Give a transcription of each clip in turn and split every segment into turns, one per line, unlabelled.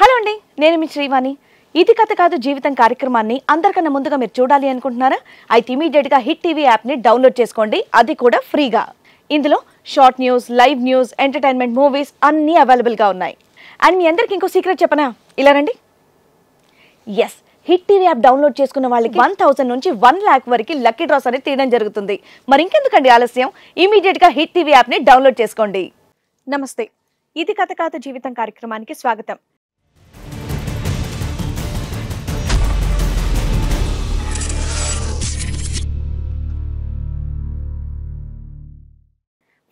Hello అండి నేను మీ శ్రీవాణి ఇది కథ కాదు జీవితం కార్యక్రమాన్ని అందరికన్నా ముందుగా మీరు చూడాలి అనుకుంటున్నారా అయితే ఇమీడియట్గా హిట్ టీవీ యాప్ని డౌన్లోడ్ చేసుకోండి అది కూడా ఫ్రీగా ఇందులో short news live news entertainment movies అన్నీ అవైలబుల్గా ఉన్నాయి అండ్ మీ అందరికి ఇంకో సీక్రెట్ చెప్పనా ఇలా రండి S hit TV app download చేసుకున్న వాళ్ళకి వన్ థౌసండ్ నుంచి వన్ ల్యాక్ వరకు లక్కీ డ్రాస్ అనేది తీయడం జరుగుతుంది మరి ఇంకెందుకండి ఆలస్యం ఇమీడియట్గా హిట్ టీవీ యాప్ని డౌన్లోడ్ చేసుకోండి నమస్తే ఇది కథ కథ జీవితం కార్యక్రమానికి స్వాగతం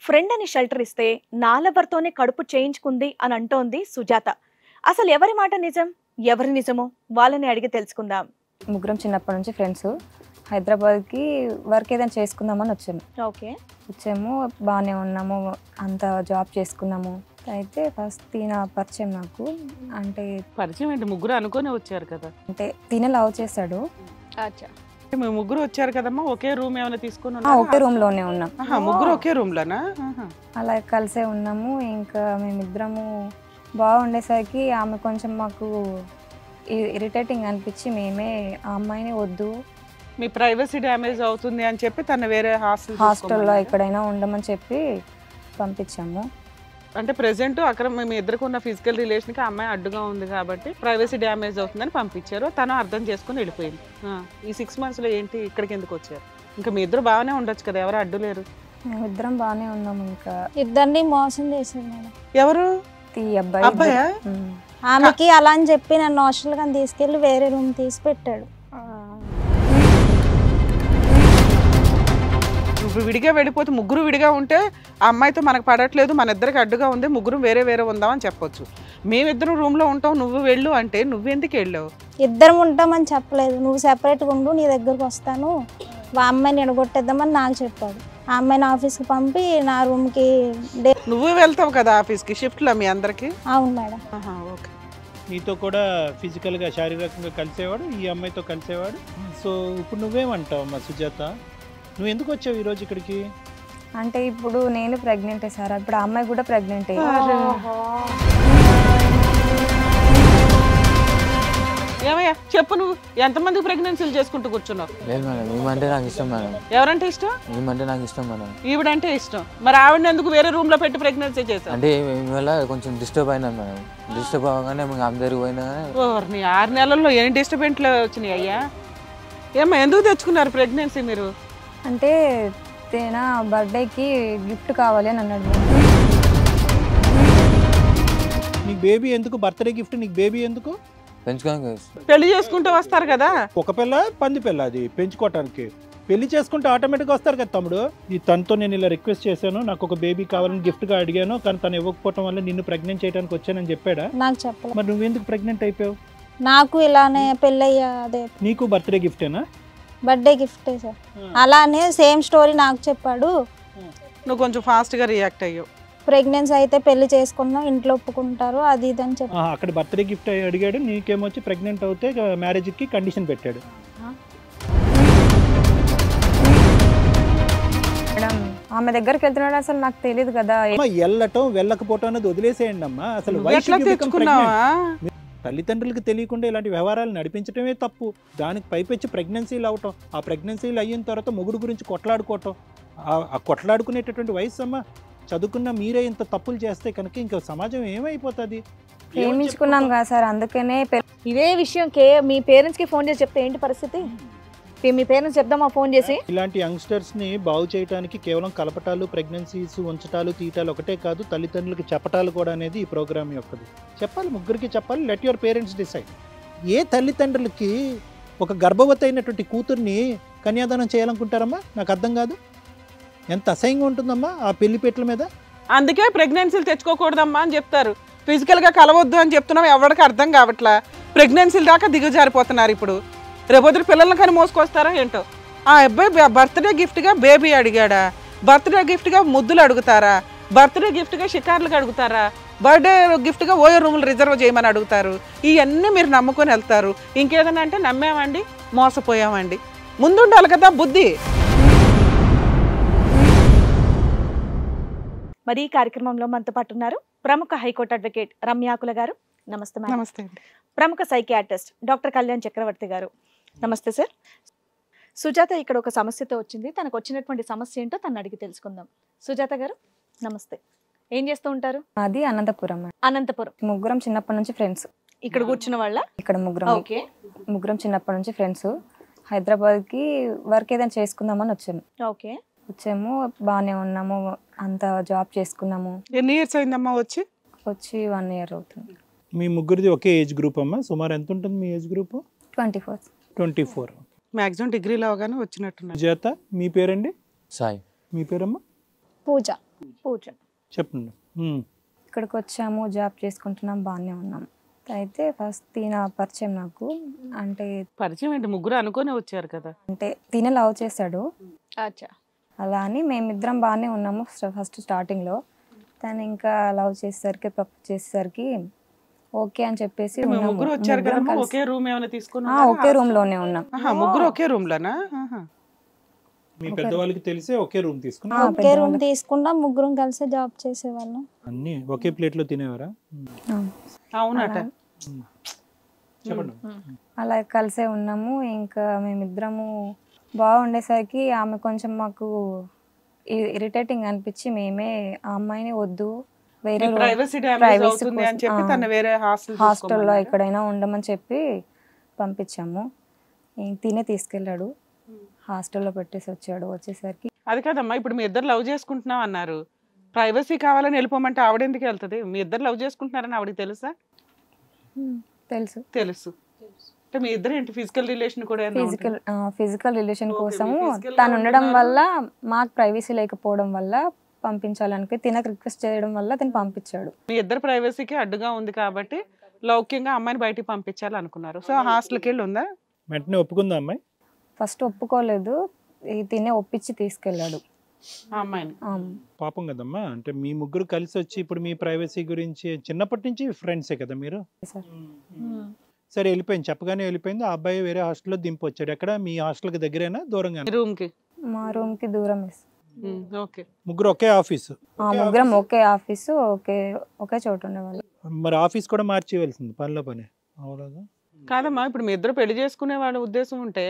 ఫ్రెండ్ అని షెల్టర్ ఇస్తే నాలెవరితోనే కడుపు చేయించుకుంది అని అంటోంది సుజాత అసలు ఎవరి మాట నిజం ఎవరి నిజమో వాళ్ళని అడిగి తెలుసుకుందాం ముగ్గురం
చిన్నప్పటి నుంచి ఫ్రెండ్స్ హైదరాబాద్కి
వర్క్ ఏదైనా చేసుకుందామని వచ్చాము ఓకే
వచ్చాము బాగానే ఉన్నాము అంత జాబ్ చేసుకున్నాము అయితే ఫస్ట్ తిన పరిచయం నాకు అంటే
పరిచయం అంటే ముగ్గురు అనుకునే వచ్చారు కదా
అంటే తిన లవ్ చేశాడు
మేము ముగ్గురు వచ్చారు కదమ్మా ఒకే రూమ్ ఏమైనా తీసుకుని ఒకే రూమ్ లోనే ఉన్నాం ముగ్గురు ఒకే రూమ్ లోనా
అలా కలిసే ఉన్నాము ఇంకా మేమిద్దరము బాగుండేసరికి ఆమె కొంచెం మాకు ఇరిటేటింగ్ అనిపించి మేమే ఆ
అమ్మాయిని వద్దు మీ ప్రైవసీ డ్యామేజ్ అవుతుంది అని చెప్పి తను వేరే హాస్టల్ హాస్టల్లో
ఎక్కడైనా ఉండమని చెప్పి పంపించాము
అంటే ప్రెసెంట్ అక్కడ మేము ఎదుర్కొన్న ఉన్న ఫిజికల్ రిలేషన్కి అమ్మాయి అడ్డుగా ఉంది కాబట్టి ప్రైవసీ డ్యామేజ్ అవుతుందని పంపించారు తను అర్థం చేసుకుని వెళ్ళిపోయింది ఈ సిక్స్ మంత్స్లో ఏంటి ఇక్కడికి ఎందుకు వచ్చారు ఇంకా మీ ఇద్దరు బాగానే ఉండొచ్చు కదా ఎవరు అడ్డు లేరు
మేమిద్దరం బాగానే ఉన్నాము ఇంకా ఇద్దరిని మోసం చేశారు ఎవరు ఈ అబ్బాయి
ఆమెకి అలా అని చెప్పి నన్ను హాస్టల్ కానీ తీసుకెళ్ళి వేరే రూమ్ తీసి పెట్టాడు
నువ్వు విడిగా వెళ్ళిపోతే ముగ్గురు విడిగా ఉంటే ఆ అమ్మాయితో మనకు పడట్లేదు మన ఇద్దరికి అడ్డుగా ఉంది ముగ్గురు వేరే వేరే ఉందాం అని చెప్పొచ్చు మేమిద్దరం రూమ్లో ఉంటాం నువ్వు వెళ్ళు అంటే నువ్వెందుకు వెళ్ళావు
ఇద్దరం ఉంటామని చెప్పలేదు నువ్వు సెపరేట్గా ఉండు నీ దగ్గరకు వస్తాను ఆ అమ్మాయిని ఎడగొట్టేద్దామని నాకు చెప్పాడు ఆ అమ్మాయిని ఆఫీస్కి
పంపి నా రూమ్కి డే నువ్వు వెళ్తావు కదా ఆఫీస్కి షిఫ్ట్లో మీ అందరికి అవును మేడం ఓకే
నీతో కూడా ఫిజికల్గా శారీరకంగా కలిసేవాడు ఈ అమ్మాయితో కలిసేవాడు సో ఇప్పుడు నువ్వేమంటావు మా సుజాత నువ్వు ఎందుకు వచ్చావు ఈ రోజు ఇక్కడికి
అంటే ఇప్పుడు నేను ప్రెగ్నెంటే సార్ అప్పుడు ఆ అమ్మాయి కూడా ప్రెగ్నెంటే
ఏమయ్యా చెప్పు నువ్వు ఎంతమంది ప్రెగ్నెన్సీలు చేసుకుంటూ కూర్చున్నావు
లేదు నాకు ఇష్టం ఎవరంటే ఇష్టం ఈమంటే నాకు ఇష్టం మేడం
ఈవిడంటే ఇష్టం మరి ఆవిడని వేరే రూమ్ లో పెట్టి ప్రెగ్నెన్సీ చేశావు అంటే
వల్ల కొంచెం డిస్టర్బ్ అయినా డిస్టర్బ్ అవగానే అందరు పోయినా
ఆరు నెలల్లో ఎన్ని డిస్టర్బెంట్లు వచ్చినాయి అయ్యా ఏమో ఎందుకు తెచ్చుకున్నారు ప్రెగ్నెన్సీ మీరు అంటే తేనా బర్త్డేకి
గిఫ్ట్ కావాలి అని అన్నాడు
నీకు బేబీ ఎందుకు బర్త్డే గిఫ్ట్ నీకు బేబీ ఎందుకు పెళ్లి చేసుకుంటూ వస్తారు కదా ఒక పిల్ల పంది పిల్ల అది పెంచుకోవటానికి పెళ్లి చేసుకుంటే ఆటోమేటిక్గా వస్తారు కదా తమ్ముడు ఈ తనతో నేను ఇలా రిక్వెస్ట్ చేశాను నాకు ఒక బేబీ కావాలని గిఫ్ట్గా అడిగాను కానీ తను ఇవ్వకపోవటం వల్ల నిన్ను ప్రెగ్నెంట్ చేయడానికి వచ్చానని చెప్పాడా నాకు చెప్పాలి మరి నువ్వెందుకు ప్రెగ్నెంట్ అయిపోయావు
నాకు ఇలానే పెళ్ళయ్యా అదే నీకు బర్త్డే గిఫ్టేనా బర్త్డే గిఫ్ట్ సార్ hmm. అలానే సేమ్ స్టోరీ నాకు చెప్పాడు hmm.
నువ్వు కొంచెం ఫాస్ట్ గా రియాక్ట్ అయ్యావు
ప్రెగ్నెన్సీ అయితే పెళ్లి చేసుకుందాం ఇంట్లో ఒప్పుకుంటారు అది
ఇది అని చెప్పి అక్కడ బర్త్డే గిఫ్ట్ అడిగాడు నీకేమొచ్చి ప్రెగ్నెంట్ అవుతే కి కండిషన్ పెట్టాడు
ఆమె దగ్గరికి వెళ్తున్నాడు అసలు నాకు తెలియదు కదా
వెళ్ళటం వెళ్ళకపోవటం అనేది వదిలేసేయండి అమ్మా అసలు తల్లిదండ్రులకు తెలియకుండా ఇలాంటి వ్యవహారాలు నడిపించడమే తప్పు దానికి పైపెచ్చి ప్రెగ్నెన్సీలు అవటం ఆ ప్రెగ్నెన్సీలు అయిన తర్వాత మొగుడు గురించి కొట్లాడుకోవటం ఆ కొట్లాడుకునేటటువంటి వయసు అమ్మ చదువుకున్న మీరే ఇంత తప్పులు చేస్తే కనుక ఇంకా సమాజం ఏమైపోతుంది ఏమించుకున్నాం
కదా సార్ అందుకనే ఇదే విషయం కే మీ పేరెంట్స్కి ఫోన్ చేసి చెప్తే ఏంటి పరిస్థితి
మీ పేరెంట్స్ చెప్దామా ఫోన్ చేసి
ఇలాంటి యంగ్స్టర్స్ ని బాగు చేయడానికి కేవలం కలపటాలు ప్రెగ్నెన్సీస్ ఉంచటాలు తీయటాలు ఒకటే కాదు తల్లిదండ్రులకు చెప్పటాలు కూడా అనేది ఈ ప్రోగ్రామ్ యొక్కది చెప్పాలి ముగ్గురికి చెప్పాలి లెట్ యువర్ పేరెంట్స్ డిసైడ్ ఏ తల్లిదండ్రులకి ఒక గర్భవతి అయినటువంటి కూతుర్ని కన్యాదానం చేయాలనుకుంటారమ్మా నాకు అర్థం కాదు ఎంత అసహ్యంగా ఉంటుందమ్మా ఆ పెళ్లిపేట్ల మీద
అందుకే ప్రెగ్నెన్సీలు తెచ్చుకోకూడదమ్మా
అని చెప్తారు ఫిజికల్గా
కలవద్దు అని చెప్తున్నాం ఎవరికి అర్థం కావట్లా ప్రెగ్నెన్సీలు దాకా దిగజారిపోతున్నారు ఇప్పుడు రేపొద్దు పిల్లల్ని కానీ మోసుకొస్తారా ఏంటో ఆ అబ్బాయి బర్త్డే గిఫ్ట్గా బేబీ అడిగాడా బర్త్డే గిఫ్ట్గా ముద్దులు అడుగుతారా బర్త్డే గిఫ్ట్గా షికార్లకు అడుగుతారా బర్త్డే గిఫ్ట్గా ఓయో రూములు రిజర్వ్ చేయమని అడుగుతారు ఇవన్నీ మీరు నమ్ముకొని వెళ్తారు ఇంకేదన్నా అంటే నమ్మామండి
మోసపోయామండి ముందుండాలి కదా బుద్ధి మరి ఈ కార్యక్రమంలో మనతో పాటు ఉన్నారు ప్రముఖ హైకోర్టు అడ్వకేట్ రమ్యాకుల గారు నమస్తే నమస్తే ప్రముఖ సైకియాటిస్ట్ డాక్టర్ కళ్యాణ్ చక్రవర్తి గారు నమస్తే సార్ సుజాత ఇక్కడ ఒక సమస్యతో వచ్చింది తనకు వచ్చినటువంటి సమస్య ఏంటో తను అడిగి తెలుసుకుందాం సుజాత గారు నమస్తే ఏం చేస్తూ ఉంటారు
అది అనంతపురం అనంతపురం ముగ్గురం చిన్నప్పటి నుంచి ఫ్రెండ్స్
ఇక్కడ కూర్చున్న వాళ్ళ
ఇక్కడ ముగ్గురం ఓకే ముగ్గురం చిన్నప్పటి నుంచి ఫ్రెండ్స్ హైదరాబాద్కి వర్క్ ఏదైనా చేసుకుందామని వచ్చాము ఓకే వచ్చాము బాగానే ఉన్నాము అంత జాబ్ చేసుకున్నాము
ఎన్ని ఇయర్స్ అయిందమ్మా వచ్చి
వచ్చి వన్ ఇయర్ అవుతుంది
మీ ముగ్గురిది ఒకే ఏజ్ గ్రూప్ అమ్మా సుమారు ఎంత ఉంటుంది మీ age group twenty four twenty four
maximum degree లాగానే వచ్చినట్టు
చేత మీ పేరండి సాయి మీ పేరమ్మా
పూజ పూజ చెప్పండి ఇక్కడికి వచ్చాము జాబ్ చేసుకుంటున్నాం బాగానే ఉన్నాం అయితే ఫస్ట్ తిన పరిచయం నాకు అంటే
పరిచయం ఏంటి ముగ్గురు అనుకునే వచ్చారు కదా
అంటే తిన లవ్ చేశాడు అలా అని మేమిద్దరం బాగానే ఉన్నాము ఫస్ట్ స్టార్టింగ్లో తను ఇంకా లవ్ చేసేసరికి పప్పు చేసేసరికి ఓకే అని చెప్పేసి ముగ్గురు వచ్చారు కదా ఒకే
రూమ్ ఏమైనా తీసుకున్నా ఒకే రూమ్ లోనే ఉన్నాం ముగ్గురు
ఒకే రూమ్ లోనా మీ పెద్దవాళ్ళకి తెలిసే ఒకే రూమ్ తీసుకున్నా ఒకే రూమ్
తీసుకున్నా ముగ్గురం కలిసి జాబ్ చేసేవాళ్ళం
అన్ని ఒకే ప్లేట్ లో తినేవారా
అవునట
అలా కలిసే ఉన్నాము ఇంకా మేమిద్దరము బాగుండేసరికి ఆమె కొంచెం మాకు ఇరిటేటింగ్ అనిపించి మేమే ఆ అమ్మాయిని వద్దు వేరే ప్రైవసీ అని చెప్పి తన వేరే హాస్టల్ హాస్టల్లో ఎక్కడైనా ఉండమని చెప్పి పంపించాము తినే తీసుకెళ్ళాడు హాస్టల్లో పెట్టేసి వచ్చాడు వచ్చేసరికి
అది కాదమ్మా ఇప్పుడు మీ ఇద్దరు లవ్ చేసుకుంటున్నాం అన్నారు ప్రైవసీ కావాలని వెళ్ళిపోమంటే ఆవిడ ఎందుకు వెళ్తుంది మీ ఇద్దరు లవ్ చేసుకుంటున్నారని ఆవిడ తెలుసా తెలుసు తెలుసు అంటే మీ ఇద్దరు ఏంటి ఫిజికల్ రిలేషన్ కూడా ఫిజికల్
ఫిజికల్ రిలేషన్ కోసము తను ఉండడం వల్ల మాకు ప్రైవసీ లేకపోవడం వల్ల పంపించాలనుకు తినకు రిక్వెస్ట్ చేయడం వల్ల అతను పంపించాడు
మీ ఇద్దరు ప్రైవసీకి అడ్డుగా ఉంది కాబట్టి లౌక్యంగా అమ్మాయిని బయటికి పంపించాలి అనుకున్నారు సో హాస్టల్కి
వెళ్ళి ఉందా
వెంటనే ఒప్పుకుందా
అమ్మాయి ఫస్ట్ ఒప్పుకోలేదు ఈ తినే ఒప్పించి తీసుకెళ్ళాడు
అమ్మాయిని పాపం కదమ్మా అంటే మీ ముగ్గురు కలిసి వచ్చి ఇప్పుడు మీ ప్రైవసీ గురించి చిన్నప్పటి నుంచి ఫ్రెండ్సే కదా మీరు సార్ సరే వెళ్ళిపోయింది చెప్పగానే వెళ్ళిపోయింది ఆ అబ్బాయి వేరే హాస్టల్లో దింపొచ్చాడు ఎక్కడ మీ హాస్టల్కి దగ్గరేనా దూరంగా రూమ్కి
మా రూమ్కి దూరం ఇస్తాం
ముగ్గురు ఒకే ఆఫీస్ ముగ్గురం
ఒకే ఆఫీసు ఒకే ఒకే చోట ఉండేవాళ్ళు
మరి ఆఫీస్ కూడా మార్చేయాల్సింది పనిలో పని
కాదమ్మా ఇప్పుడు మీ ఇద్దరు పెళ్లి చేసుకునే వాళ్ళ ఉద్దేశం ఉంటే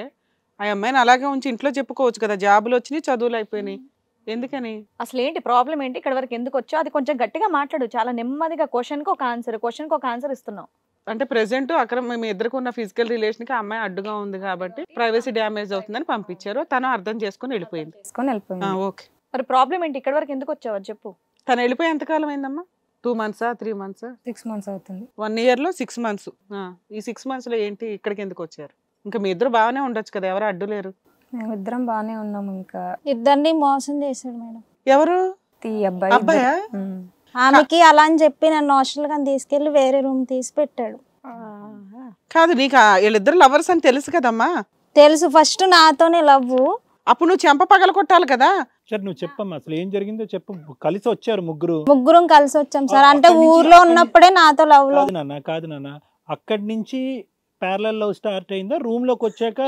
ఆ అమ్మాయిని అలాగే ఉంచి ఇంట్లో చెప్పుకోవచ్చు కదా జాబులు వచ్చినాయి చదువులు అయిపోయినాయి
ఎందుకని అసలు ఏంటి ప్రాబ్లం ఏంటి ఇక్కడ వరకు ఎందుకు వచ్చో అది కొంచెం గట్టిగా మాట్లాడు చాలా నెమ్మదిగా క్వశ్చన్ ఒక ఆన్సర్ క్వశ్చన్ ఒక ఆన్సర్ ఇస్తున్నావు
అంటే ప్రెసెంట్ అక్కడ మేము ఇద్దరు ఉన్న ఫిజికల్ రిలేషన్ కి అమ్మాయి అడ్డుగా ఉంది కాబట్టి ప్రైవసీ డ్యామేజ్ అవుతుందని పంపించారు తను అర్థం చేసుకుని
వెళ్ళిపోయింది ఓకే మరి ప్రాబ్లం ఏంటి ఇక్కడ వరకు ఎందుకు వచ్చావు చెప్పు తను వెళ్ళిపోయి కాలం అయిందమ్మా టూ మంత్సా త్రీ మంత్సా సిక్స్ మంత్స్ అవుతుంది
వన్ ఇయర్ లో సిక్స్ మంత్స్ ఈ సిక్స్ మంత్స్ లో ఏంటి ఇక్కడికి ఎందుకు వచ్చారు ఇంకా మీ ఇద్దరు బాగానే ఉండొచ్చు కదా ఎవరు అడ్డు లేరు
మేము ఇద్దరం బాగానే ఉన్నాము ఇంకా ఇద్దరిని మోసం చేశాడు మేడం
ఎవరు అబ్బాయి అబ్బాయా
ఆమెకి అలా అని చెప్పి నన్ను హాస్టల్ కానీ తీసుకెళ్లి వేరే
రూమ్ తీసి పెట్టాడు కాదు నీకు వీళ్ళిద్దరు లవర్స్ అని తెలుసు కదమ్మా తెలుసు ఫస్ట్ నాతోనే లవ్ అప్పుడు నువ్వు చెంప పగల కొట్టాలి
కదా సార్ నువ్వు చెప్పమ్మా అసలు ఏం జరిగిందో చెప్పు కలిసి వచ్చారు ముగ్గురు
ముగ్గురం కలిసి వచ్చాం సార్ అంటే ఊర్లో ఉన్నప్పుడే
నాతో లవ్ లో కాదు నాన్న అక్కడి నుంచి ప్యారలల్ లవ్ స్టార్ట్ అయిందా రూమ్ లోకి వచ్చాక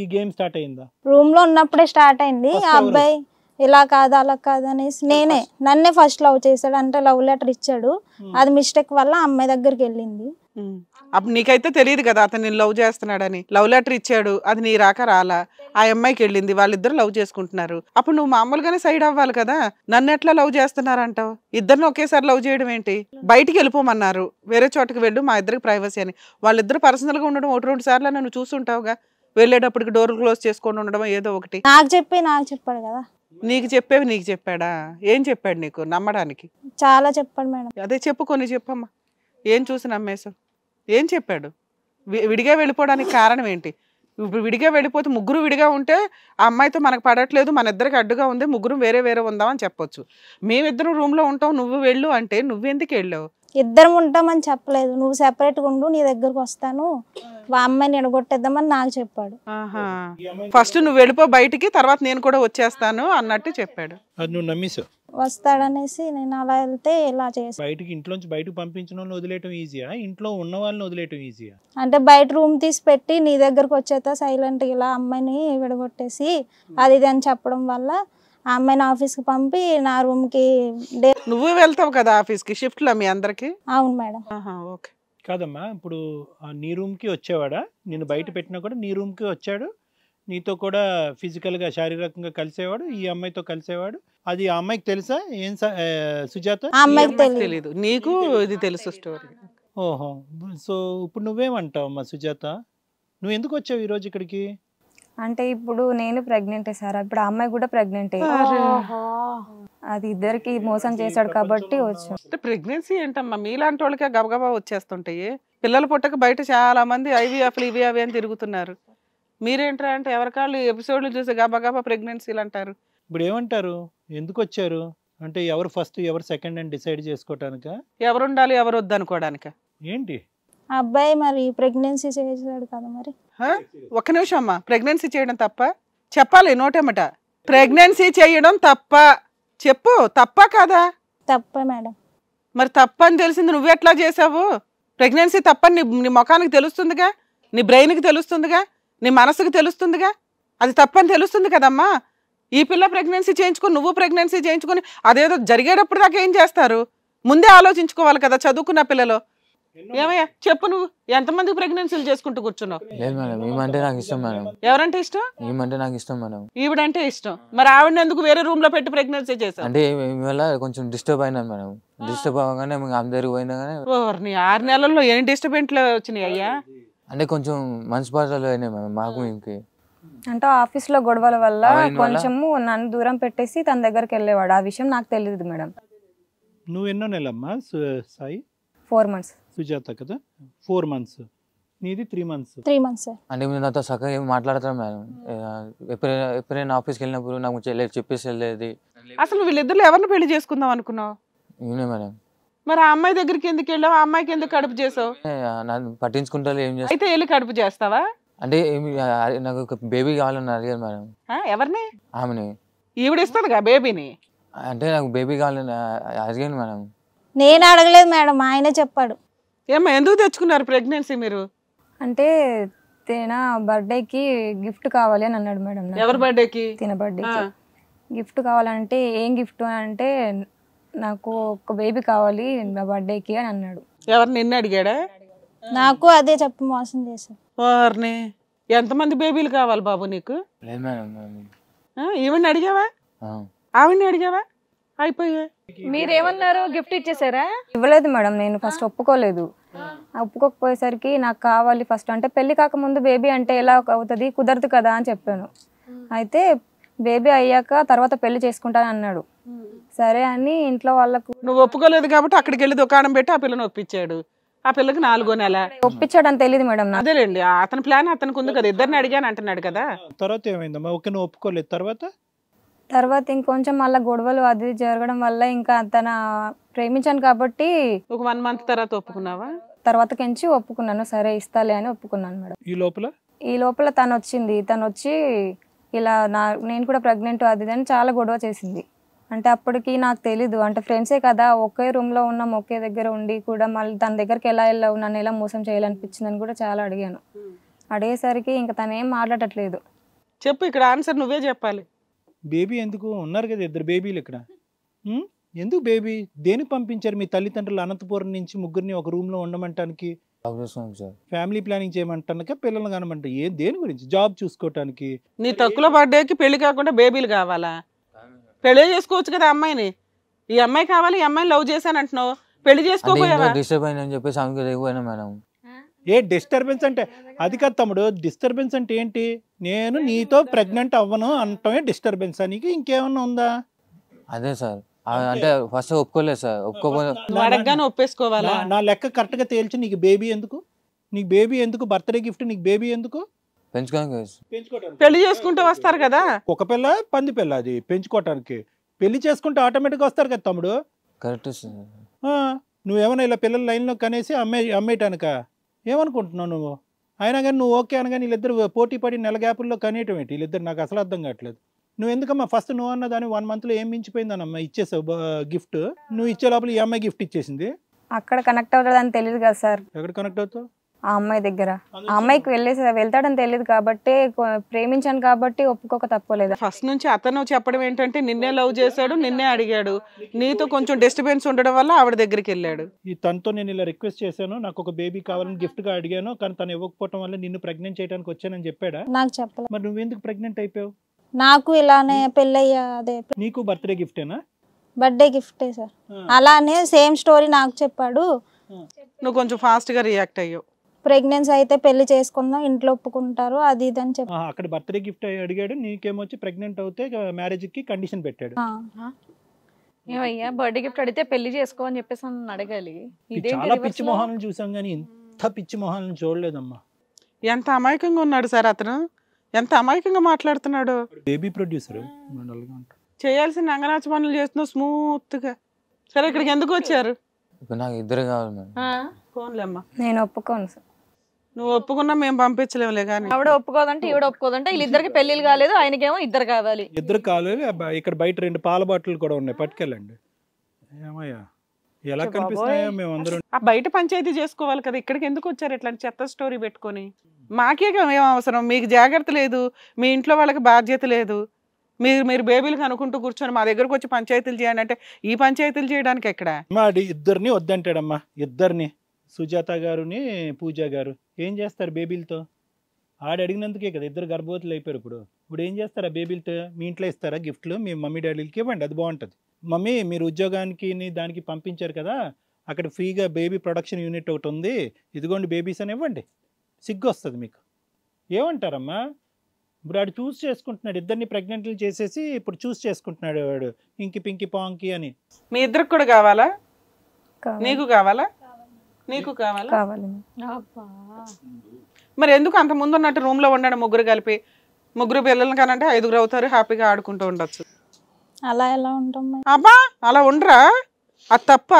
ఈ గేమ్ స్టార్ట్ అయిందా
రూమ్ లో ఉన్నప్పుడే స్టార్ట్ అయింది ఆ అబ్బాయి ఇలా కాదు అలా కాదు అనేసి నేనే నన్నే ఫస్ట్ లవ్ చేశాడు అంటే లవ్ లెటర్ ఇచ్చాడు hmm. అది మిస్టేక్ వల్ల అమ్మాయి దగ్గరికి వెళ్ళింది
hmm. అప్పుడు నీకైతే తెలియదు కదా అతను లవ్ చేస్తున్నాడని లవ్ లెటర్ ఇచ్చాడు అది నీ రాక రాలా ఆ అమ్మాయికి వెళ్ళింది వాళ్ళిద్దరు లవ్ చేసుకుంటున్నారు అప్పుడు నువ్వు మామూలుగానే సైడ్ అవ్వాలి కదా నన్ను ఎట్లా లవ్ చేస్తున్నారంటావు ఇద్దరిని ఒకేసారి లవ్ చేయడం ఏంటి బయటికి వెళ్ళిపోమన్నారు వేరే చోటకి వెళ్ళు మా ఇద్దరికి ప్రైవసీ అని వాళ్ళిద్దరు పర్సనల్ గా ఉండడం ఒకటి రెండు సార్లు నన్ను చూసుంటావుగా వెళ్ళేటప్పటికి డోర్లు క్లోజ్ చేసుకొని ఉండడం ఏదో ఒకటి నాకు చెప్పి నాకు చెప్పాడు కదా నీకు చెప్పేవి నీకు చెప్పాడా ఏం చెప్పాడు నీకు నమ్మడానికి చాలా చెప్పాడు మేడం అదే చెప్పు కొన్ని చెప్పమ్మా ఏం చూసి నమ్మేశావు ఏం చెప్పాడు విడిగా వెళ్ళిపోవడానికి కారణం ఏంటి ఇప్పుడు విడిగా వెళ్ళిపోతే ముగ్గురు విడిగా ఉంటే ఆ అమ్మాయితో మనకు పడట్లేదు మన ఇద్దరికి అడ్డుగా ఉంది ముగ్గురు వేరే వేరే ఉందామని చెప్పొచ్చు మేమిద్దరం రూమ్లో ఉంటాం నువ్వు వెళ్ళు అంటే నువ్వెందుకు వెళ్ళావు ఇద్దరం ఉంటామని చెప్పలేదు
నువ్వు సెపరేట్ ఉండు నీ దగ్గరకు వస్తాను మా అమ్మాయిని ఎడగొట్టేద్దామని నాకు చెప్పాడు
ఫస్ట్ నువ్వు వెళ్ళిపో బయటికి తర్వాత నేను కూడా వచ్చేస్తాను అన్నట్టు చెప్పాడు నువ్వు
వస్తాడనేసి నేను అలా వెళ్తే ఇలా చేసి
బయటకి ఇంట్లో బయటకు పంపించిన వాళ్ళని వదిలేయటం ఈజీయా ఇంట్లో ఉన్న వాళ్ళని
వదిలేయటం ఈజీయా అంటే బయట రూమ్ తీసి పెట్టి నీ దగ్గరకు వచ్చేత సైలెంట్ ఇలా అమ్మాయిని విడగొట్టేసి అది ఇది అని చెప్పడం వల్ల ఆ అమ్మాయిని కి పంపి నా రూమ్ కి
నువ్వు వెళ్తావు కదా ఆఫీస్ షిఫ్ట్ షిఫ్ట్లో మీ అందరికి
అవును మేడం ఓకే
కాదమ్మా ఇప్పుడు నీ రూమ్ కి వచ్చేవాడా నేను బయట పెట్టినా కూడా నీ రూమ్ కి వచ్చాడు నీతో కూడా ఫిజికల్ గా శారీరకంగా కలిసేవాడు ఈ అమ్మాయితో కలిసేవాడు అది ఆ అమ్మాయికి తెలుసా ఏం సుజాత తెలియదు నీకు ఇది తెలుసు స్టోరీ ఓహో సో ఇప్పుడు నువ్వేమంటావు అమ్మా సుజాత నువ్వు ఎందుకు వచ్చావు ఈరోజు ఇక్కడికి
అంటే ఇప్పుడు నేను ప్రెగ్నెంట్ సార్ ఇప్పుడు అమ్మాయి కూడా ప్రెగ్నెంట్ అది ఇద్దరికి మోసం చేశాడు కాబట్టి వచ్చు
ప్రెగ్నెన్సీ ఏంటమ్మా మీలాంటి వాళ్ళకే గబగబా వచ్చేస్తుంటాయి పిల్లలు పుట్టక బయట చాలా మంది ఐవీఎఫ్లు ఇవి అవి అని తిరుగుతున్నారు మీరేంటారు అంటే ఎవరికాళ్ళు ఎపిసోడ్లు చూసి గబగబా ప్రెగ్నెన్సీలు అంటారు
ఇప్పుడు ఏమంటారు ఎందుకు వచ్చారు అంటే ఎవరు ఫస్ట్ ఎవరు సెకండ్ అని డిసైడ్ చేసుకోవటానిక ఎవరుండాలి ఎవరు వద్దనుకోవడానిక ఏంటి
అబ్బాయి మరి ప్రెగ్నెన్సీ చేసాడు కదా మరి ఒక్క నిమిషం అమ్మా ప్రెగ్నెన్సీ చేయడం తప్ప చెప్పాలి నోటేమట ప్రెగ్నెన్సీ చేయడం తప్ప చెప్పు తప్ప కాదా తప్ప మేడం మరి తప్ప అని తెలిసింది నువ్వు ఎట్లా చేసావు ప్రెగ్నెన్సీ తప్పని నీ నీ ముఖానికి తెలుస్తుందిగా నీ బ్రెయిన్కి తెలుస్తుందిగా నీ మనసుకు తెలుస్తుందిగా అది తప్పని తెలుస్తుంది కదమ్మా ఈ పిల్ల ప్రెగ్నెన్సీ చేయించుకుని నువ్వు ప్రెగ్నెన్సీ చేయించుకుని అదేదో జరిగేటప్పుడు దాకా ఏం చేస్తారు ముందే ఆలోచించుకోవాలి కదా చదువుకున్న పిల్లలు ఏమయ్యా చెప్పు నువ్వు ఎంతమంది ప్రెగ్నెన్సీలు చేసుకుంటూ కూర్చున్నావు
లేదు మేడం ఈమంటే నాకు ఇష్టం ఎవరంటే ఇష్టం నాకు ఇష్టం
ఈవిడంటే ఇష్టం మరి ఆవిడ ఎందుకు వేరే రూమ్ లో పెట్టి ప్రెగ్నెన్సీ చేస్తాను అంటే
కొంచెం డిస్టర్బ్ అయినా మేడం డిస్టర్బ్ అవ్వగానే అందరికి పోయినా
కానీ ఆరు నెలల్లో ఎన్ని డిస్టర్బెంట్లు వచ్చినాయి అయ్యా
అంటే కొంచెం మనసు పాటలు అయినాయి మేడం మాకు ఇంకే
అంటే ఆఫీస్ లో గొడవల వల్ల కొంచెము నన్ను దూరం పెట్టేసి తన దగ్గరికి వెళ్ళేవాడు ఆ విషయం నాకు తెలియదు మేడం
నువ్వు ఎన్నో నెలమ్మా సాయి ఫోర్ మంత్స్ సుజాత
కదా ఫోర్ మంత్స్ నీది త్రీ మంత్స్
త్రీ
మంత్స్
అంటే మీరు నాతో సగం ఏం మాట్లాడతారు మేడం ఎప్పుడైనా ఎప్పుడైనా ఆఫీస్కి వెళ్ళినప్పుడు నాకు చెల్లెలు చెప్పేసి వెళ్ళేది
అసలు వీళ్ళిద్దరు ఎవరిని పెళ్లి చేసుకుందాం అనుకున్నావు నేనే మేడం మరి ఆ అమ్మాయి దగ్గరికి ఎందుకు వెళ్ళావు ఆ అమ్మాయికి ఎందుకు కడుపు
చేసావు నన్ను పట్టించుకుంటా ఏం చేస్తా
అయితే వెళ్ళి కడుపు చేస్తావా
అంటే నాకు ఒక బేబీ కావాలని అడిగారు మేడం ఎవరిని ఆమెని ఈవిడ కదా బేబీని అంటే నాకు బేబీ కావాలని అడిగాను మేడం
నేను అడగలేదు మేడం ఆయనే చెప్పాడు
ఏమ్మా ఎందుకు తెచ్చుకున్నారు ప్రెగ్నెన్సీ మీరు
అంటే తిన బర్త్డేకి గిఫ్ట్ కావాలి అని అన్నాడు మేడం ఎవరి బర్త్డేకి తిన బర్త్డేకి గిఫ్ట్ కావాలంటే ఏం గిఫ్ట్ అంటే నాకు ఒక బేబీ కావాలి నా బర్త్డేకి అని అన్నాడు
ఎవరు నిన్న అడిగాడా నాకు అదే చెప్పి మోసం చేశాను ఎంత ఎంతమంది బేబీలు కావాలి బాబు నీకు ఈవెన్ అడిగావా ఆవిడని అడిగావా
అయిపోయా మీరేమన్నారు గిఫ్ట్ ఇచ్చేసారా
ఇవ్వలేదు మేడం నేను ఫస్ట్ ఒప్పుకోలేదు ఒప్పుకోకపోయేసరికి నాకు కావాలి ఫస్ట్ అంటే పెళ్లి కాకముందు బేబీ అంటే ఎలా అవుతుంది కుదరదు కదా అని చెప్పాను అయితే బేబీ అయ్యాక తర్వాత పెళ్లి చేసుకుంటాను అన్నాడు
సరే అని ఇంట్లో వాళ్ళకు నువ్వు ఒప్పుకోలేదు కాబట్టి అక్కడికి వెళ్ళి దుకాణం పెట్టి ఆ పిల్లని ఒప్పించాడు ఆ పిల్లకి నాలుగో నెల ఒప్పించాడు అని తెలియదు మేడం అదేలేండి అతని ప్లాన్ అతనికి ఉంది కదా ఇద్దరిని అడిగాను అంటున్నాడు కదా
తర్వాత ఏమైందమ్మా నువ్వు ఒప్పుకోలేదు తర్వాత
తర్వాత ఇంకొంచెం మళ్ళీ గొడవలు అది జరగడం వల్ల ఇంకా తన ప్రేమించాను కాబట్టి ఒక
వన్ మంత్ తర్వాత ఒప్పుకున్నావా
తర్వాత కెంచి ఒప్పుకున్నాను సరే ఇస్తాలే అని ఒప్పుకున్నాను మేడం ఈ లోపల ఈ లోపల తను వచ్చింది తను వచ్చి ఇలా నా నేను కూడా ప్రెగ్నెంట్ అది అని చాలా గొడవ చేసింది అంటే అప్పటికి నాకు తెలీదు అంటే ఫ్రెండ్సే కదా ఒకే రూమ్లో ఉన్నాం ఒకే దగ్గర ఉండి కూడా మళ్ళీ తన దగ్గరికి ఎలా వెళ్ళావు నన్ను ఎలా మోసం చేయాలనిపించిందని కూడా చాలా అడిగాను hmm. అడిగేసరికి ఇంకా తను ఏం మాట్లాడట్లేదు
చెప్పు ఇక్కడ ఆన్సర్ నువ్వే చెప్పాలి బేబీ ఎందుకు ఉన్నారు కదా ఇద్దరు బేబీలు ఇక్కడ ఎందుకు బేబీ దేనికి పంపించారు మీ తల్లిదండ్రులు అనంతపురం నుంచి ముగ్గురిని ఒక రూమ్లో ఉండమంటానికి ఫ్యామిలీ ప్లానింగ్ చేయమంటానక పిల్లలు కనమంట ఏ దేని గురించి జాబ్ చూసుకోవటానికి నీ
తక్కువ పడ్డాకి పెళ్లి కాకుండా బేబీలు కావాలా పెళ్లి చేసుకోవచ్చు కదా అమ్మాయిని ఈ అమ్మాయి కావాలి ఈ అమ్మాయిని లవ్ చేశాను అంటున్నావు పెళ్లి చేసుకోపోయావా
డిస్టర్బ్ అయిందని చెప్పేసి
మేడం ఏ డిస్టర్బెన్స్ అంటే అది కాదు తమ్ముడు డిస్టర్బెన్స్ అంటే ఏంటి నేను నీతో ప్రెగ్నెంట్ అవ్వను అనటమే డిస్టర్బెన్స్ అని ఇంకేమన్నా ఉందా
అదే సార్ అంటే ఫస్ట్ ఒప్పుకోలేదు సార్ ఒప్పుకోవాలి
ఒప్పేసుకోవాలా
నా లెక్క కరెక్ట్గా తేల్చి నీకు బేబీ ఎందుకు నీకు బేబీ ఎందుకు బర్త్డే గిఫ్ట్ నీకు బేబీ ఎందుకు పెళ్లి చేసుకుంటూ వస్తారు కదా ఒక పిల్ల పంది పిల్ల అది పెంచుకోవటానికి పెళ్లి చేసుకుంటే ఆటోమేటిక్గా వస్తారు కదా తమ్ముడు కరెక్ట్ నువ్వేమైనా ఇలా లైన్ లైన్లో కనేసి అమ్మే అమ్మేయటానికా ఏమనుకుంటున్నావు నువ్వు అయినా కానీ నువ్వు ఓకే అనగానే వీళ్ళిద్దరు పోటీ పడి నెల గ్యాపుల్లో కనేయటం ఏంటి వీళ్ళిద్దరు నాకు అసలు అర్థం కావట్లేదు నువ్వు ఎందుకమ్మా ఫస్ట్ నువ్వు అన్న దాన్ని వన్ మంత్లో ఏం మించిపోయిందనమ్మా ఇచ్చేసావు గిఫ్ట్ నువ్వు ఇచ్చే లోపల ఈ అమ్మాయి గిఫ్ట్ ఇచ్చేసింది అక్కడ కనెక్ట్ అవ్వదని తెలియదు కదా సార్ ఎక్కడ కనెక్ట్ అవుతావు
ఆ అమ్మాయి దగ్గర ఆ అమ్మాయికి వెళ్ళేసి వెళ్తాడని తెలియదు కాబట్టి ప్రేమించాను కాబట్టి ఒప్పుకోక తప్పలేదు ఫస్ట్ నుంచి
అతను చెప్పడం ఏంటంటే నిన్నే లవ్ చేశాడు నిన్నే అడిగాడు
నీతో కొంచెం డిస్టర్బెన్స్ ఉండడం వల్ల ఆవిడ దగ్గరికి వెళ్ళాడు ఈ తనతో నేను ఇలా రిక్వెస్ట్ చేశాను నాకు ఒక బేబీ కావాలని గిఫ్ట్ గా అడిగాను కానీ తను ఇవ్వకపోవటం వల్ల నిన్ను ప్రెగ్నెంట్ చేయడానికి వచ్చానని చెప్పాడా నాకు చెప్పలేదు మరి ఎందుకు ప్రెగ్నెంట్
అయిపోయావు నాకు ఇలానే పెళ్ళయ్యా అదే
నీకు బర్త్డే గిఫ్టేనా
బర్త్డే గిఫ్టే సార్ అలానే సేమ్ స్టోరీ నాకు చెప్పాడు
నువ్వు కొంచెం ఫాస్ట్
గా రియాక్ట్ అయ్యావు
ప్రెగ్నెన్సీ అయితే పెళ్లి చేసుకుందాం ఇంట్లో ఒప్పుకుంటారు అది ఇది అని చెప్పి
అక్కడ బర్త్డే గిఫ్ట్ అడిగాడు నీకేమొచ్చి ప్రెగ్నెంట్ అవుతే మ్యారేజ్ కి కండిషన్ పెట్టాడు
ఏమయ్యా బర్త్డే గిఫ్ట్ అడిగితే పెళ్లి చేసుకో అని చెప్పేసి నన్ను అడగాలి చాలా పిచ్చి మొహాలను
చూసాం కానీ ఇంత పిచ్చి మొహాలను చూడలేదమ్మా
ఎంత అమాయకంగా ఉన్నాడు సార్ అతను ఎంత అమాయకంగా మాట్లాడుతున్నాడు
బేబీ
ప్రొడ్యూసర్
చేయాల్సిన అంగనాచ పనులు చేస్తున్నావు స్మూత్ గా సరే ఇక్కడికి ఎందుకు వచ్చారు
నాకు ఇద్దరు కావాలి
నేను ఒప్పుకోను సార్ నువ్వు ఒప్పుకున్నా మేము పంపించలేములే కానీ ఆవిడ ఒప్పుకోదంటే ఈవిడ ఒప్పుకోదంటే వీళ్ళిద్దరికి పెళ్లిళ్ళు కాలేదు
ఆయనకేమో ఇద్దరు కావాలి
ఇద్దరు కాలేదు అబ్బా, ఇక్కడ బయట రెండు పాల బాటిల్ కూడా ఉన్నాయి పట్టుకెళ్ళండి ఏమయ్యా ఎలా కనిపిస్తాయో మేము
ఆ బయట పంచాయతీ చేసుకోవాలి
కదా ఇక్కడికి ఎందుకు వచ్చారు ఇట్లాంటి చెత్త స్టోరీ పెట్టుకొని మాకే ఏం అవసరం మీకు జాగ్రత్త లేదు మీ ఇంట్లో వాళ్ళకి బాధ్యత లేదు మీరు మీరు బేబీలు కనుకుంటూ కూర్చొని మా దగ్గరకు వచ్చి పంచాయతీలు చేయండి అంటే ఈ పంచాయతీలు చేయడానికి ఎక్కడ
ఇద్దరిని వద్దంటాడమ్మా ఇద్దరిని సుజాత గారుని పూజ గారు ఏం చేస్తారు బేబీలతో ఆడ అడిగినందుకే కదా ఇద్దరు గర్భవతులు అయిపోయారు ఇప్పుడు ఇప్పుడు ఏం చేస్తారు ఆ బేబీలతో మీ ఇంట్లో ఇస్తారా గిఫ్ట్లు మీ మమ్మీ డాడీలకి ఇవ్వండి అది బాగుంటుంది మమ్మీ మీరు ఉద్యోగానికి దానికి పంపించారు కదా అక్కడ ఫ్రీగా బేబీ ప్రొడక్షన్ యూనిట్ ఒకటి ఉంది ఇదిగోండి బేబీస్ అని ఇవ్వండి సిగ్గు వస్తుంది మీకు ఏమంటారమ్మా ఇప్పుడు వాడు చూస్ చేసుకుంటున్నాడు ఇద్దరిని ప్రెగ్నెంట్లు చేసేసి ఇప్పుడు చూస్ చేసుకుంటున్నాడు వాడు ఇంకి పింకి పాంకి అని మీ ఇద్దరికి కూడా కావాలా నీకు కావాలా
నీకు కావాలి కావాలి మరి ఎందుకు అంత ముందు ఉన్నట్టు రూమ్ లో ఉండడం ముగ్గురు కలిపి ముగ్గురు పిల్లలు కానంటే ఐదుగురు అవుతారు హ్యాపీగా ఆడుకుంటూ ఉండొచ్చు
అలా ఎలా ఉంటాం
అబ్బా
అలా ఉండరా అది తప్ప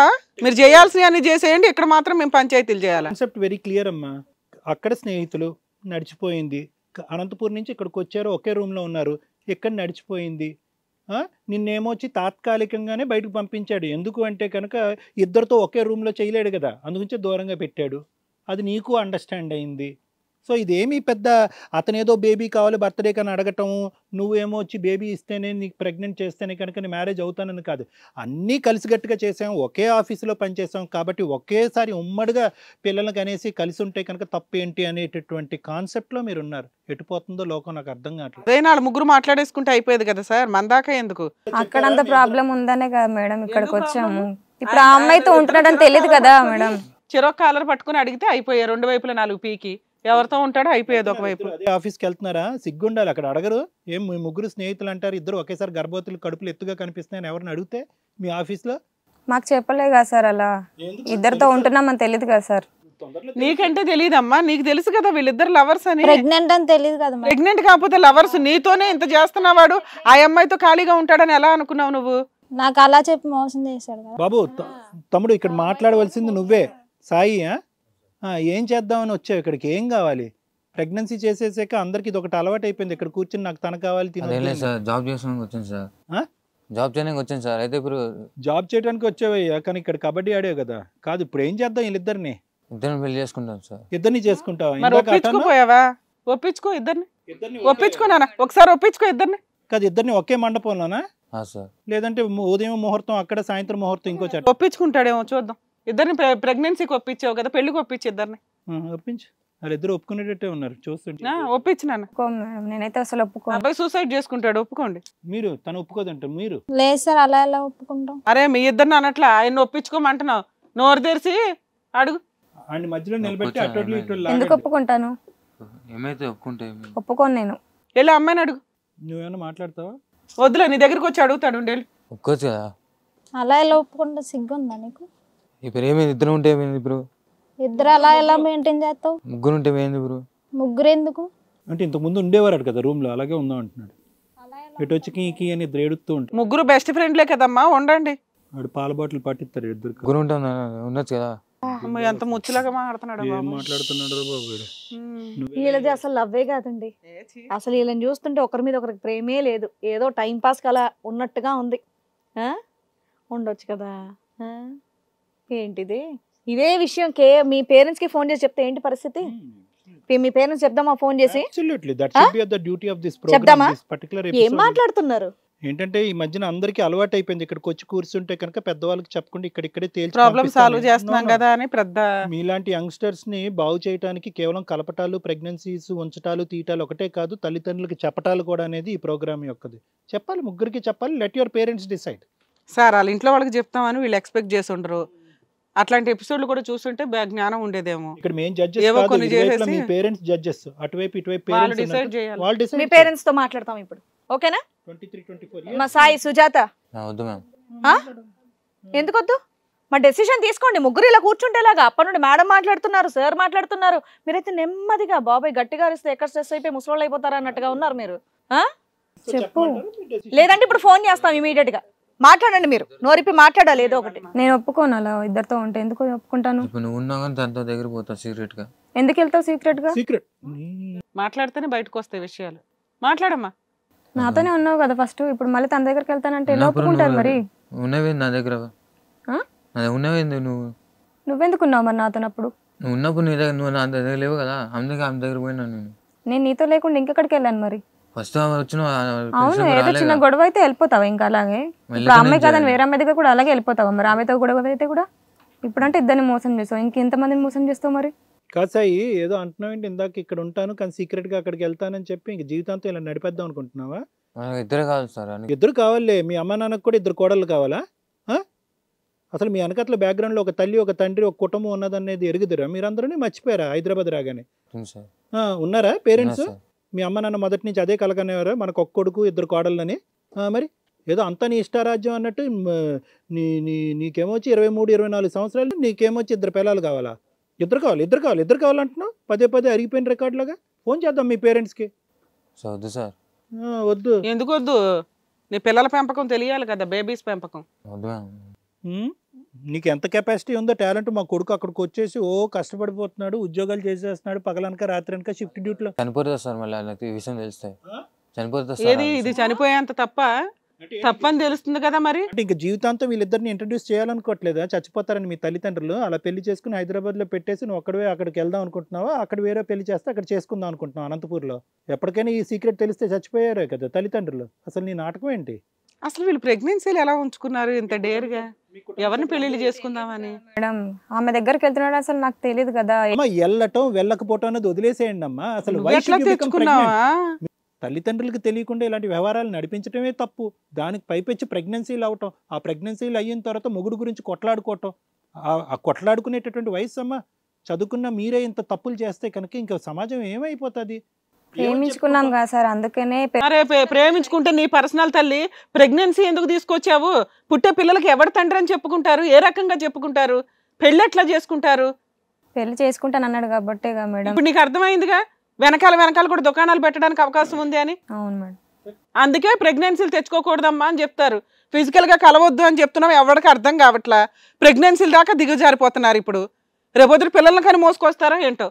మీరు చేయాల్సిన అన్ని చేసేయండి ఇక్కడ మాత్రం మేము పంచాయతీలు చేయాలి కాన్సెప్ట్ వెరీ క్లియర్ అమ్మా అక్కడ స్నేహితులు నడిచిపోయింది అనంతపూర్ నుంచి ఇక్కడికి వచ్చారు ఒకే రూమ్లో ఉన్నారు ఇక్కడ నడిచిపోయింది నిన్నేమొచ్చి తాత్కాలికంగానే బయటకు పంపించాడు ఎందుకు అంటే కనుక ఇద్దరితో ఒకే రూమ్లో చేయలేడు కదా అందుగురించి దూరంగా పెట్టాడు అది నీకు అండర్స్టాండ్ అయింది సో ఇదేమీ పెద్ద అతనేదో బేబీ కావాలి బర్త్డే కానీ అడగటం నువ్వేమో వచ్చి బేబీ ఇస్తేనే నీకు ప్రెగ్నెంట్ చేస్తేనే కనుక నేను మ్యారేజ్ అవుతానని కాదు అన్నీ కలిసిగట్టుగా చేసాం ఒకే ఆఫీసులో పనిచేసాం కాబట్టి ఒకేసారి ఉమ్మడిగా పిల్లలకు అనేసి కలిసి ఉంటే కనుక తప్పేంటి అనేటటువంటి కాన్సెప్ట్లో మీరు ఉన్నారు ఎటుపోతుందో లోకం నాకు అర్థం కావట్లేదు అదే నాడు ముగ్గురు మాట్లాడేసుకుంటే అయిపోయేది కదా సార్ మన దాకా ఎందుకు అక్కడంత ప్రాబ్లం
ఉందనే కదా మేడం ఇక్కడికి వచ్చాము
ఇప్పుడు ఆ అమ్మాయితో ఉంటున్నాడని తెలియదు కదా మేడం చిరో కాలర్ పట్టుకుని అడిగితే అయిపోయాయి రెండు వైపుల నాలుగు పీకి ఎవరితో ఉంటాడో అయిపోయేది ఒకవైపు
ఆఫీస్కి వెళ్తున్నారా సిగ్గుండాలి అక్కడ అడగరు ఏం మీ ముగ్గురు స్నేహితులు అంటారు ఇద్దరు ఒకేసారి గర్భవతులు కడుపులు ఎత్తుగా కనిపిస్తున్నాయని ఎవరిని అడిగితే మీ ఆఫీస్లో
మాకు చెప్పలే కదా సార్ అలా ఇద్దరితో ఉంటున్నామని తెలియదు కదా సార్
నీకంటే తెలియదమ్మా నీకు తెలుసు కదా వీళ్ళిద్దరు లవర్స్ అని ప్రెగ్నెంట్ అని తెలియదు కదా ప్రెగ్నెంట్ కాకపోతే లవర్స్ నీతోనే ఇంత చేస్తున్నావాడు ఆ అమ్మాయితో ఖాళీగా ఉంటాడని ఎలా అనుకున్నావు నువ్వు నాకు అలా చెప్పి మోసం చేశాడు
బాబు తమ్ముడు ఇక్కడ మాట్లాడవలసింది నువ్వే సాయి ఏం చేద్దామని వచ్చావు ఇక్కడికి ఏం కావాలి ప్రెగ్నెన్సీ చేసేసాక అందరికి ఇది ఒకటి అలవాటు అయిపోయింది ఇక్కడ కూర్చుని నాకు తన కావాలి తినాలి సార్
జాబ్ చేసానికి వచ్చాను సార్ జాబ్ చేయడానికి వచ్చాను సార్ అయితే ఇప్పుడు
జాబ్ చేయడానికి వచ్చావయ్యా కానీ ఇక్కడ కబడ్డీ ఆడావు కదా కాదు ఇప్పుడు ఏం చేద్దాం వీళ్ళిద్దరిని ఇద్దరిని పెళ్లి చేసుకుంటాం సార్ ఇద్దరిని చేసుకుంటావా ఒప్పించుకో ఇద్దరిని ఒప్పించుకో నాన్న ఒకసారి ఒప్పించుకో ఇద్దరిని కాదు ఇద్దరిని ఒకే మండపంలోనా లేదంటే ఉదయం ముహూర్తం అక్కడ సాయంత్రం ముహూర్తం ఇంకో చోట ఒప్పించుకుంటాడేమో చూద్దాం ఇద్దరిని ప్రెగ్నెన్సీకి ఒప్పించావు కదా పెళ్లికి ఒప్పించి ఇద్దరిని ఒప్పించు వాళ్ళిద్దరు ఒప్పుకునేటట్టే ఉన్నారు చూస్తుంటే
ఒప్పించినాను నేనైతే
అసలు ఒప్పుకో
అబ్బాయి సూసైడ్ చేసుకుంటాడు ఒప్పుకోండి మీరు తను ఒప్పుకోదంట మీరు
లేదు సార్ అలా ఎలా ఒప్పుకుంటాం
అరే మీ ఇద్దరిని అనట్లా ఆయన ఒప్పించుకోమంటున్నావు నోరు తెరిచి అడుగు ఆయన
మధ్యలో నిలబెట్టి అటు ఇటు ఎందుకు ఒప్పుకుంటాను ఏమైతే ఒప్పుకుంటే
ఒప్పుకోను నేను వెళ్ళి అమ్మాయిని అడుగు నువ్వేమైనా మాట్లాడతావా వద్దులే నీ దగ్గరికి వచ్చి అడుగుతాడు ఉండేళ్ళు
ఒప్పుకోవచ్చు కదా
అలా ఎలా ఒప్పుకుంటా సిగ్గుందా నీకు
ఇప్పుడు ఏమి ఇద్దరు ఉంటే ఏమైంది ఇప్పుడు
ఇద్దరు అలా ఎలా మెయింటైన్ చేస్తావు
ముగ్గురు ఉంటే ఏమైంది ఇప్పుడు
ముగ్గురు ఎందుకు
అంటే ఇంతకుముందు ఉండేవారు కదా
రూమ్ లో అలాగే ఉందా అంటున్నాడు ఇటు వచ్చి కీ కీ అని ఇద్దరు ఏడుస్తూ ఉంటాడు ముగ్గురు బెస్ట్ ఫ్రెండ్లే కదమ్మా ఉండండి
వాడు పాల బాటిల్ పట్టిస్తారు ఇద్దరు ముగ్గురు ఉంటాం ఉండొచ్చు కదా
అమ్మ, ఎంత ముచ్చులాగా మాట్లాడుతున్నాడు బాబు. మాట్లాడుతున్నాడు
బాబు వీడు? నువ్వే వీళ్ళది
అసలు లవ్వే కాదండి అసలు వీళ్ళని చూస్తుంటే ఒకరి మీద ఒకరికి ప్రేమే లేదు ఏదో టైం పాస్ అలా ఉన్నట్టుగా ఉంది ఆ? ఉండొచ్చు కదా ఏంటిది ఇదే విషయం కే మీ పేరెంట్స్ కి ఫోన్ చేసి చెప్తే ఏంటి పరిస్థితి మీ పేరెంట్స్ చెప్దామా ఫోన్ చేసి
డ్యూటీ ఆఫ్ ఏం
మాట్లాడుతున్నారు
ఏంటంటే ఈ మధ్యన అందరికి అలవాటు అయిపోయింది ఇక్కడికి వచ్చి కూర్చుంటే కనుక పెద్దవాళ్ళకి చెప్పకుండా ఇక్కడిక్కడే తేల్చి ప్రాబ్లం సాల్వ్ చేస్తున్నాం కదా అని పెద్ద మీలాంటి యంగ్స్టర్స్ ని బాగు చేయడానికి కేవలం కలపటాలు ప్రెగ్నెన్సీస్ ఉంచటాలు తీయటాలు ఒకటే కాదు తల్లిదండ్రులకి చెప్పటాలు కూడా అనేది ఈ ప్రోగ్రామ్ యొక్కది చెప్పాలి ముగ్గురికి చెప్పాలి let your parents decide sir
వాళ్ళ ఇంట్లో వాళ్ళకి చెప్తామని వీళ్ళు ఎక్స్పెక్ట్ చేసి ఉండరు అట్లాంటి ఎపిసోడ్లు కూడా చూస్తుంటే జ్ఞానం ఉండేదేమో
ఇక్కడ జడ్జెస్ ఏవో కొన్ని చేసేసి మీ పేరెంట్స్ జడ్జెస్ అటువైపు ఇటువైపు పేరెంట్స్ డిసైడ్
చేయాలి వాళ్ళు డిసైడ్ మీ పేరెంట్స్ తో మాట్లాడతాం ఇప్పుడు ఓకేనా
23 24 మా
సాయి సుజాత వద్దు మ్యామ్ ఎందుకు వద్దు మా డెసిషన్ తీసుకోండి ముగ్గురు ఇలా కూర్చుంటేలాగా అప్పటి నుండి మేడం మాట్లాడుతున్నారు సార్ మాట్లాడుతున్నారు మీరైతే నెమ్మదిగా బాబాయ్ గట్టిగా అరిస్తే ఎక్కడ స్ట్రెస్ అయిపోయి ముసలోళ్ళు అయిపోతారు అన్నట్టుగా ఉన్నారు మీరు చెప్పు లేదంటే ఇప్పుడు ఫోన్ చేస్తాం ఇమీడియట్ గా మాట్లాడండి మీరు నోరిపి మాట్లాడాలి ఏదో ఒకటి
నేను ఒప్పుకోనాల ఇద్దరితో ఉంటే ఎందుకు ఒప్పుకుంటాను
నువ్వు దాంతో దగ్గర పోతావు సీక్రెట్ గా
ఎందుకు వెళ్తావు సీక్రెట్ గా సీక్రెట్
మాట్లాడితేనే బయటకు వస్తాయి విషయాలు
మాట్లాడమ్మా నాతోనే ఉన్నావు కదా ఫస్ట్ ఇప్పుడు మళ్ళీ తన దగ్గరికి వెళ్తానంటే ఒప్పుకుంటారు మరి
ఉన్నవి నా దగ్గర ఉన్నవేంది నువ్వు
నువ్వెందుకు ఉన్నావు మరి నాతో అప్పుడు
నువ్వు ఉన్నప్పుడు నీ దగ్గర నువ్వు నా దగ్గర లేవు కదా అందుకే ఆమె దగ్గర పోయినా నేను
నేను నీతో లేకుండా ఇంకెక్కడికి వెళ్ళాను మరి
ఫస్ట్ వచ్చిన అవును ఏదో చిన్న గొడవ
అయితే వెళ్ళిపోతావు ఇంకా అలాగే ఇప్పుడు అమ్మాయి కాదని వేరే అమ్మాయి దగ్గర కూడా అలాగే వెళ్ళిపోతావు మరి ఆమెతో గొడవ అయితే కూడా ఇప్పుడంటే ఇద్దరిని మోసం చేస్తావు ఇంకెంతమందిని మోసం చేస్తావు
మరి కాసాయి ఏదో ఏంటి ఇందాక ఇక్కడ ఉంటాను కానీ సీక్రెట్ గా అక్కడికి వెళ్తానని చెప్పి ఇంక జీవితాంతం ఇలా నడిపేద్దాం అనుకుంటున్నావా
ఇద్దరు కావాలి సార్ ఇద్దరు
కావాలే మీ అమ్మ నాన్నకు కూడా ఇద్దరు కోడలు కావాలా అసలు మీ వెనకట్ల లో ఒక తల్లి ఒక తండ్రి ఒక కుటుంబం ఉన్నదనేది ఎరుగుదరా మీరందరూ మర్చిపోయారా హైదరాబాద్ రాగానే ఉన్నారా పేరెంట్స్ మీ అమ్మ నాన్న మొదటి నుంచి అదే కలగనేవారు మనకు ఒక్క కొడుకు ఇద్దరు కోడళ్ళని మరి ఏదో అంత నీ ఇష్టారాజ్యం అన్నట్టు నీ నీ నీకేమొచ్చి ఇరవై మూడు ఇరవై నాలుగు సంవత్సరాలు నీకేమొచ్చి ఇద్దరు పిల్లలు కావాలా ఇద్దరు కావాలి ఇద్దరు కావాలి ఇద్దరు కావాలంటున్నావు పదే పదే అరిగిపోయిన రికార్డులాగా ఫోన్ చేద్దాం మీ పేరెంట్స్కి వద్దు సార్ వద్దు
ఎందుకు వద్దు నీ పిల్లల పెంపకం తెలియాలి కదా బేబీస్ పెంపకం
నీకు ఎంత
కెపాసిటీ ఉందో టాలెంట్ మా కొడుకు అక్కడికి వచ్చేసి ఓ కష్టపడిపోతున్నాడు ఉద్యోగాలు చేసేస్తున్నాడు పగలనక రాత్రి వెనక షిఫ్ట్ డ్యూటీలో
చనిపోతుంది సార్ మళ్ళీ విషయం తెలుస్తాయి
చనిపోతుంది ఇది చనిపోయేంత తప్ప తప్పని తెలుస్తుంది కదా మరి ఇంకా జీవితాంతం వీళ్ళిద్దరిని ఇంట్రడ్యూస్ చేయాలనుకోవట్లేదా చచ్చిపోతారని మీ తల్లిదండ్రులు అలా పెళ్లి చేసుకుని హైదరాబాద్ లో పెట్టేసి నువ్వు ఒక్కడే అక్కడికి వెళ్దాం అనుకుంటున్నావా అక్కడ వేరే పెళ్లి చేస్తే అక్కడ చేసుకుందాం అనుకుంటున్నావు లో ఎప్పటికైనా ఈ సీక్రెట్ తెలిస్తే చచ్చిపోయారే కదా తల్లిదండ్రులు అసలు నీ నాటకం ఏంటి
అసలు వీళ్ళు ప్రెగ్నెన్సీలు ఎలా ఉంచుకున్నారు ఇంత డేర్గా ఎవరిని పెళ్లి చేసుకుందామని
మేడం ఆమె దగ్గరికి వెళ్తున్నాడు అసలు నాకు తెలియదు కదా వెళ్ళటం వెళ్ళకపోవటం అనేది వదిలేసేయండి అమ్మా అసలు తెచ్చుకున్నావా తల్లిదండ్రులకు తెలియకుండా ఇలాంటి వ్యవహారాలు నడిపించడమే తప్పు దానికి పైపెచ్చి ప్రెగ్నెన్సీలు అవటం ఆ ప్రెగ్నెన్సీలు అయిన తర్వాత మొగుడు గురించి కొట్లాడుకోవటం ఆ కొట్లాడుకునేటటువంటి వయసు అమ్మా చదువుకున్న మీరే ఇంత తప్పులు చేస్తే కనుక ఇంకా సమాజం ఏమైపోతుంది ప్రేమించుకున్నాం
కదా సార్ అందుకనే అరే ప్రేమించుకుంటే నీ పర్సనల్ తల్లి ప్రెగ్నెన్సీ ఎందుకు తీసుకొచ్చావు పుట్టే పిల్లలకి ఎవరి తండ్రి అని చెప్పుకుంటారు ఏ రకంగా చెప్పుకుంటారు పెళ్ళి ఎట్లా చేసుకుంటారు పెళ్లి చేసుకుంటాను అన్నాడు కాబట్టి మేడం ఇప్పుడు నీకు అర్థమైందిగా వెనకాల వెనకాల కూడా దుకాణాలు పెట్టడానికి అవకాశం ఉంది అని అవును మేడం అందుకే ప్రెగ్నెన్సీలు తెచ్చుకోకూడదమ్మా అని చెప్తారు ఫిజికల్ గా కలవద్దు అని చెప్తున్నావు ఎవరికి అర్థం కావట్లా ప్రెగ్నెన్సీల దాకా దిగజారిపోతున్నారు ఇప్పుడు రేపొద్దు పిల్లల్ని కానీ మోసుకొస్తారా ఏంటో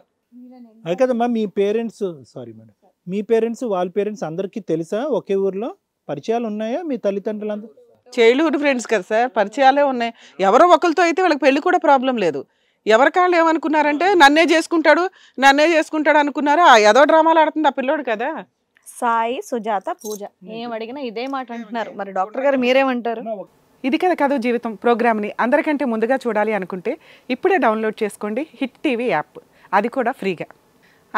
అది కదమ్మా మీ పేరెంట్స్ సారీ మేడం మీ పేరెంట్స్ వాళ్ళ పేరెంట్స్ అందరికీ తెలుసా ఒకే ఊర్లో పరిచయాలు ఉన్నాయా మీ తల్లిదండ్రులందరూ చైల్డ్హుడ్ ఫ్రెండ్స్ కదా సార్
పరిచయాలే ఉన్నాయి ఎవరో ఒకరితో అయితే వాళ్ళకి పెళ్లి కూడా ప్రాబ్లం లేదు ఎవరికాళ్ళు ఏమనుకున్నారంటే నన్నే చేసుకుంటాడు నన్నే చేసుకుంటాడు అనుకున్నారు ఏదో డ్రామాలు ఆడుతుంది ఆ పిల్లోడు కదా
సాయి సుజాత పూజ ఏం అడిగినా ఇదే మాట అంటున్నారు మరి డాక్టర్ గారు మీరేమంటారు
ఇది కదా కథ జీవితం ప్రోగ్రామ్ని అందరికంటే ముందుగా చూడాలి అనుకుంటే ఇప్పుడే డౌన్లోడ్ చేసుకోండి హిట్ టీవీ యాప్ అది కూడా ఫ్రీగా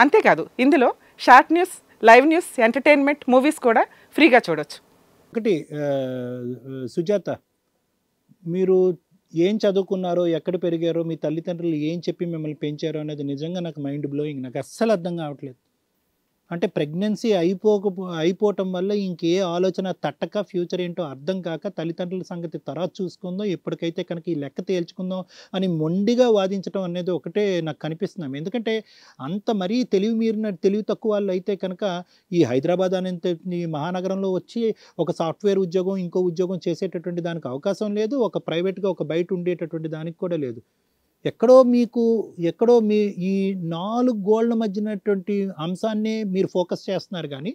అంతేకాదు ఇందులో short news live news entertainment movies కూడా ఫ్రీగా చూడొచ్చు
ఒకటి సుజాత మీరు ఏం చదువుకున్నారో ఎక్కడ పెరిగారో మీ తల్లిదండ్రులు ఏం చెప్పి మిమ్మల్ని పెంచారో అనేది నిజంగా నాకు మైండ్ బ్లోయింగ్ నాకు అస్సలు అర్థం కావట్లేదు అంటే ప్రెగ్నెన్సీ అయిపోక అయిపోవటం వల్ల ఇంకే ఆలోచన తట్టక ఫ్యూచర్ ఏంటో అర్థం కాక తల్లిదండ్రుల సంగతి తర్వాత చూసుకుందాం ఇప్పటికైతే కనుక ఈ లెక్క తేల్చుకుందాం అని మొండిగా వాదించడం అనేది ఒకటే నాకు కనిపిస్తున్నాం ఎందుకంటే అంత మరీ తెలివి మీరిన తెలివి తక్కువ వాళ్ళు అయితే కనుక ఈ హైదరాబాద్ అనే మహానగరంలో వచ్చి ఒక సాఫ్ట్వేర్ ఉద్యోగం ఇంకో ఉద్యోగం చేసేటటువంటి దానికి అవకాశం లేదు ఒక ప్రైవేట్గా ఒక బయట ఉండేటటువంటి దానికి కూడా లేదు ఎక్కడో మీకు ఎక్కడో మీ ఈ నాలుగు గోళ్ళ మధ్యనటువంటి అంశాన్ని మీరు ఫోకస్ చేస్తున్నారు కానీ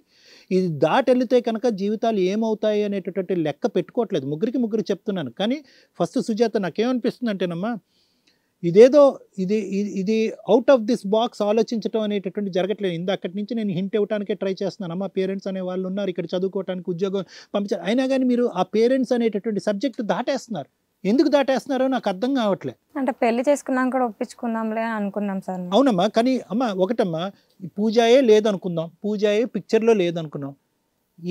ఇది దాటి కనుక జీవితాలు ఏమవుతాయి అనేటటువంటి లెక్క పెట్టుకోవట్లేదు ముగ్గురికి ముగ్గురు చెప్తున్నాను కానీ ఫస్ట్ సుజాత నాకేమనిపిస్తుంది అంటేనమ్మా ఇదేదో ఇది ఇది అవుట్ ఆఫ్ దిస్ బాక్స్ ఆలోచించడం అనేటటువంటి జరగట్లేదు ఇందక్కడి నుంచి నేను హింట్ ఇవ్వడానికే ట్రై చేస్తున్నాను అమ్మ పేరెంట్స్ అనే వాళ్ళు ఉన్నారు ఇక్కడ చదువుకోవడానికి ఉద్యోగం పంపించారు అయినా కానీ మీరు ఆ పేరెంట్స్ అనేటటువంటి సబ్జెక్ట్ దాటేస్తున్నారు ఎందుకు దాటేస్తున్నారో నాకు అర్థం కావట్లే
అంటే పెళ్లి చేసుకున్నాం కూడా ఒప్పించుకుందాంలే అనుకున్నాం
సార్ అవునమ్మా కానీ అమ్మ ఒకటమ్మా పూజాయే లేదనుకుందాం పూజాయే పిక్చర్లో లేదనుకున్నాం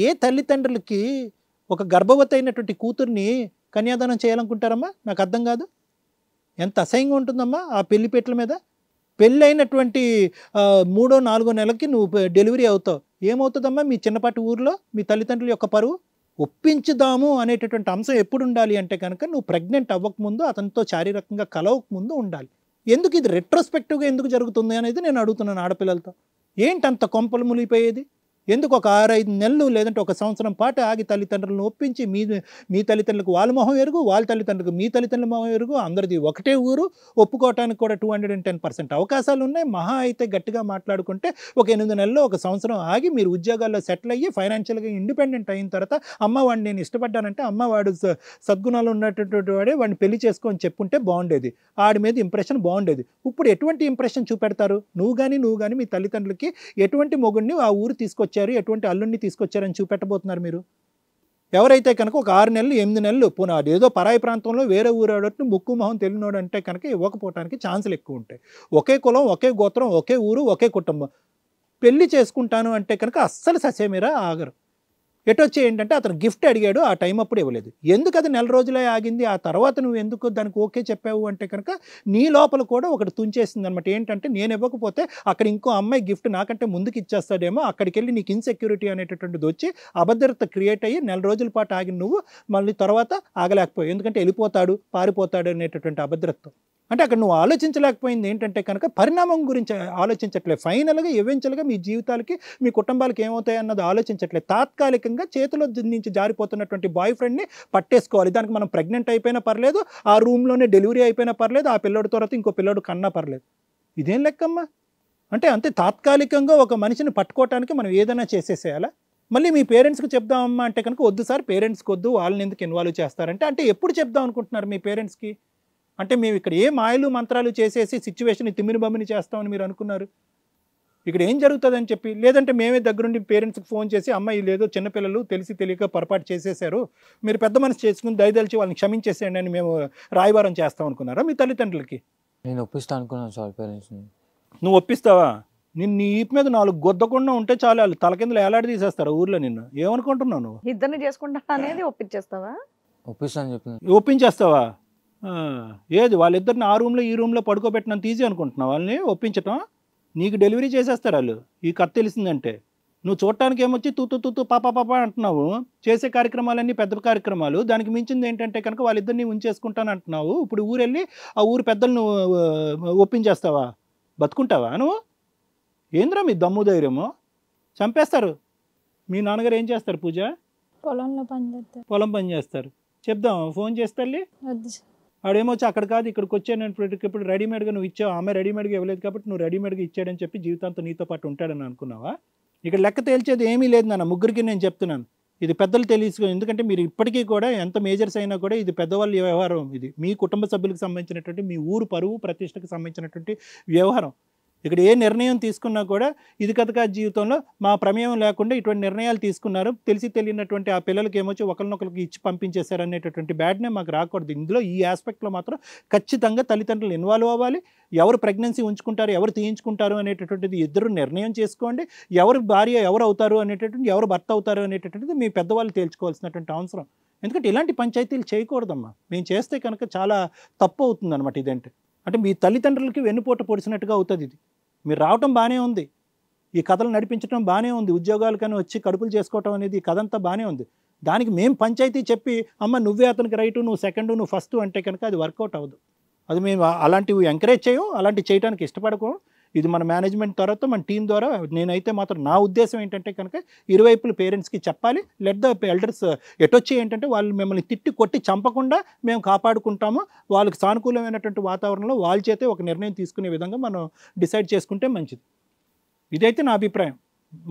ఏ తల్లిదండ్రులకి ఒక గర్భవతి అయినటువంటి కూతుర్ని కన్యాదానం చేయాలనుకుంటారమ్మా నాకు అర్థం కాదు ఎంత అసహ్యంగా ఉంటుందమ్మా ఆ పెళ్లిపేట్ల మీద పెళ్ళైనటువంటి మూడో నాలుగో నెలకి నువ్వు డెలివరీ అవుతావు ఏమవుతుందమ్మా మీ చిన్నపాటి ఊర్లో మీ తల్లిదండ్రుల యొక్క పరువు ఒప్పించుదాము అనేటటువంటి అంశం ఎప్పుడు ఉండాలి అంటే కనుక నువ్వు ప్రెగ్నెంట్ అవ్వకముందు అతనితో శారీరకంగా కలవకముందు ఉండాలి ఎందుకు ఇది రెట్రోస్పెక్టివ్గా ఎందుకు జరుగుతుంది అనేది నేను అడుగుతున్నాను ఆడపిల్లలతో ఏంటి అంత కొంపలు మునిగిపోయేది ఎందుకు ఒక ఆరైదు నెలలు లేదంటే ఒక సంవత్సరం పాటు ఆగి తల్లిదండ్రులను ఒప్పించి మీ మీ తల్లిదండ్రులకు వాళ్ళ మొహం ఎరుగు వాళ్ళ తల్లిదండ్రులకు మీ తల్లిదండ్రుల మొహం ఎరుగు అందరిది ఒకటే ఊరు ఒప్పుకోవటానికి కూడా two hundred and ten percent అవకాశాలు ఉన్నాయి మహా అయితే గట్టిగా మాట్లాడుకుంటే ఒక ఎనిమిది నెలల్లో ఒక సంవత్సరం ఆగి మీరు ఉద్యోగాల్లో సెటిల్ అయ్యి ఫైనాన్షియల్గా ఇండిపెండెంట్ అయిన తర్వాత అమ్మ వాడిని నేను ఇష్టపడ్డానంటే అమ్మ వాడు సద్గుణాలు ఉన్నటువంటి వాడే వాడిని పెళ్లి చేసుకొని చెప్పుంటే బాగుండేది ఆడి మీద ఇంప్రెషన్ బాగుండేది ఇప్పుడు ఎటువంటి ఇంప్రెషన్ చూపెడతారు నువ్వు కానీ నువ్వు కానీ మీ తల్లిదండ్రులకి ఎటువంటి మొగుడిని ఆ ఊరు తీసుకొచ్చి తీసుకొచ్చారు ఎటువంటి అల్లుడిని తీసుకొచ్చారని చూపెట్టబోతున్నారు మీరు ఎవరైతే కనుక ఒక ఆరు నెలలు ఎనిమిది నెలలు పోనాడు ఏదో పరాయి ప్రాంతంలో వేరే ఊరాడట్టు ముక్కు మొహం తెలియనోడు అంటే కనుక ఇవ్వకపోవటానికి ఛాన్సులు ఎక్కువ ఉంటాయి ఒకే కులం ఒకే గోత్రం ఒకే ఊరు ఒకే కుటుంబం పెళ్లి చేసుకుంటాను అంటే కనుక అస్సలు ససేమీరా ఆగరు ఎటొచ్చి ఏంటంటే అతను గిఫ్ట్ అడిగాడు ఆ టైం అప్పుడు ఇవ్వలేదు ఎందుకు అది నెల రోజులే ఆగింది ఆ తర్వాత నువ్వు ఎందుకు దానికి ఓకే చెప్పావు అంటే కనుక నీ లోపల కూడా ఒకటి తుంచేసింది అనమాట ఏంటంటే నేను ఇవ్వకపోతే అక్కడ ఇంకో అమ్మాయి గిఫ్ట్ నాకంటే ముందుకు ఇచ్చేస్తాడేమో అక్కడికి వెళ్ళి నీకు ఇన్సెక్యూరిటీ అనేటటువంటిది వచ్చి అభద్రత క్రియేట్ అయ్యి నెల రోజుల పాటు ఆగిన నువ్వు మళ్ళీ తర్వాత ఆగలేకపోయావు ఎందుకంటే వెళ్ళిపోతాడు పారిపోతాడు అనేటటువంటి అభద్రత అంటే అక్కడ నువ్వు ఆలోచించలేకపోయింది ఏంటంటే కనుక పరిణామం గురించి ఆలోచించట్లేదు ఫైనల్గా ఎవెంచల్గా మీ జీవితాలకి మీ కుటుంబాలకి ఏమవుతాయి అన్నది ఆలోచించట్లేదు తాత్కాలికంగా చేతిలో నుంచి జారిపోతున్నటువంటి బాయ్ ఫ్రెండ్ని పట్టేసుకోవాలి దానికి మనం ప్రెగ్నెంట్ అయిపోయినా పర్లేదు ఆ రూమ్లోనే డెలివరీ అయిపోయినా పర్లేదు ఆ పిల్లడి తర్వాత ఇంకో పిల్లడు కన్నా పర్లేదు ఇదేం లెక్కమ్మా అంటే అంతే తాత్కాలికంగా ఒక మనిషిని పట్టుకోవటానికి మనం ఏదైనా చేసేసేయాలా మళ్ళీ మీ పేరెంట్స్కి చెప్దామమ్మా అంటే కనుక వద్దు సార్ పేరెంట్స్కి వద్దు వాళ్ళని ఎందుకు ఇన్వాల్వ్ చేస్తారంటే అంటే ఎప్పుడు చెప్దాం అనుకుంటున్నారు మీ పేరెంట్స్కి అంటే మేము ఇక్కడ ఏ మాయలు మంత్రాలు చేసేసి సిచ్యువేషన్ని తిమ్మిని బమ్మిని చేస్తామని మీరు అనుకున్నారు ఇక్కడ ఏం జరుగుతుందని చెప్పి లేదంటే మేమే దగ్గరుండి పేరెంట్స్కి ఫోన్ చేసి అమ్మాయి లేదో చిన్నపిల్లలు తెలిసి తెలియక పొరపాటు చేసేసారు మీరు పెద్ద మనసు చేసుకుని దయదలిచి వాళ్ళని క్షమించేసేయండి అని మేము రాయబారం చేస్తాం అనుకున్నారా మీ తల్లిదండ్రులకి
నేను ఒప్పిస్తా అనుకున్నాను సార్ పేరెంట్స్ని
నువ్వు ఒప్పిస్తావా నిన్ను నీ ఈపు మీద నాలుగు గొద్దకుండా ఉంటే చాలు వాళ్ళు తలకిందులు ఏలాడి తీసేస్తారు ఊర్లో నిన్ను ఏమనుకుంటున్నావు
ఇద్దరిని చేసుకుంటా అనేది ఒప్పించేస్తావా
ఒప్పిస్తాను చెప్పి ఒప్పించేస్తావా ఏది వాళ్ళిద్దరిని ఆ రూమ్లో ఈ రూమ్లో పడుకోబెట్టిన తీసి అనుకుంటున్నావు వాళ్ళని ఒప్పించటం నీకు డెలివరీ చేసేస్తారు వాళ్ళు ఈ కథ తెలిసిందంటే నువ్వు చూడటానికి ఏమొచ్చి తూతు తూతు పాప పాప అంటున్నావు చేసే కార్యక్రమాలన్నీ పెద్ద కార్యక్రమాలు దానికి మించింది ఏంటంటే కనుక వాళ్ళిద్దరిని ఉంచేసుకుంటాను అంటున్నావు ఇప్పుడు ఊరెళ్ళి ఆ ఊరు పెద్దలను ఒప్పించేస్తావా బతుకుంటావా నువ్వు ఏంద్రా మీ దమ్ము ధైర్యము చంపేస్తారు మీ నాన్నగారు ఏం చేస్తారు పూజ
పొలంలో పని
పొలం పని చేస్తారు చెప్దాం ఫోన్ చేస్తా ఆడేమొచ్చి అక్కడ కాదు ఇక్కడికి నేను ఇప్పుడు రెడీమేడ్గా నువ్వు ఇచ్చావు ఆమె రెడీమేడ్గా ఇవ్వలేదు కాబట్టి నువ్వు రెడీమేడ్గా ఇచ్చాడని చెప్పి జీవితాంతం నీతో పాటు ఉంటాడని అనుకున్నావా ఇక్కడ లెక్క తేల్చేది ఏమీ లేదు నాన్న ముగ్గురికి నేను చెప్తున్నాను ఇది పెద్దలు తెలుసుకో ఎందుకంటే మీరు ఇప్పటికీ కూడా ఎంత మేజర్స్ అయినా కూడా ఇది పెద్దవాళ్ళ వ్యవహారం ఇది మీ కుటుంబ సభ్యులకు సంబంధించినటువంటి మీ ఊరు పరువు ప్రతిష్టకు సంబంధించినటువంటి వ్యవహారం ఇక్కడ ఏ నిర్ణయం తీసుకున్నా కూడా ఇది కథకా జీవితంలో మా ప్రమేయం లేకుండా ఇటువంటి నిర్ణయాలు తీసుకున్నారు తెలిసి తెలియనటువంటి ఆ పిల్లలకి ఏమొచ్చి ఒకరినొకరికి ఇచ్చి పంపించేశారు అనేటటువంటి బ్యాడ్ మాకు రాకూడదు ఇందులో ఈ ఆస్పెక్ట్లో మాత్రం ఖచ్చితంగా తల్లిదండ్రులు ఇన్వాల్వ్ అవ్వాలి ఎవరు ప్రెగ్నెన్సీ ఉంచుకుంటారు ఎవరు తీయించుకుంటారు అనేటటువంటిది ఇద్దరు నిర్ణయం చేసుకోండి ఎవరు భార్య ఎవరు అవుతారు అనేటటువంటి ఎవరు భర్త అవుతారు అనేటటువంటిది మీ పెద్దవాళ్ళు తేల్చుకోవాల్సినటువంటి అవసరం ఎందుకంటే ఇలాంటి పంచాయతీలు చేయకూడదమ్మా మేము చేస్తే కనుక చాలా తప్పు అవుతుంది అనమాట ఇదంటే అంటే మీ తల్లిదండ్రులకి వెన్నుపోట పొడిచినట్టుగా అవుతుంది ఇది మీరు రావటం బాగానే ఉంది ఈ కథలు నడిపించడం బాగానే ఉంది ఉద్యోగాలు కానీ వచ్చి కడుపులు చేసుకోవటం అనేది ఈ కథ అంతా బాగానే ఉంది దానికి మేము పంచాయతీ చెప్పి అమ్మ నువ్వే అతనికి రైటు నువ్వు సెకండు నువ్వు ఫస్ట్ అంటే కనుక అది వర్కౌట్ అవ్వదు అది మేము అలాంటివి ఎంకరేజ్ చేయం అలాంటివి చేయడానికి ఇష్టపడకూడదు ఇది మన మేనేజ్మెంట్ తర్వాత మన టీం ద్వారా నేనైతే మాత్రం నా ఉద్దేశం ఏంటంటే కనుక ఇరువైపుల పేరెంట్స్కి చెప్పాలి లెట్ ద ఎల్డర్స్ ఎటొచ్చి ఏంటంటే వాళ్ళు మిమ్మల్ని తిట్టి కొట్టి చంపకుండా మేము కాపాడుకుంటాము వాళ్ళకి సానుకూలమైనటువంటి వాతావరణంలో వాళ్ళ చేతే ఒక నిర్ణయం తీసుకునే విధంగా మనం డిసైడ్ చేసుకుంటే మంచిది ఇదైతే నా అభిప్రాయం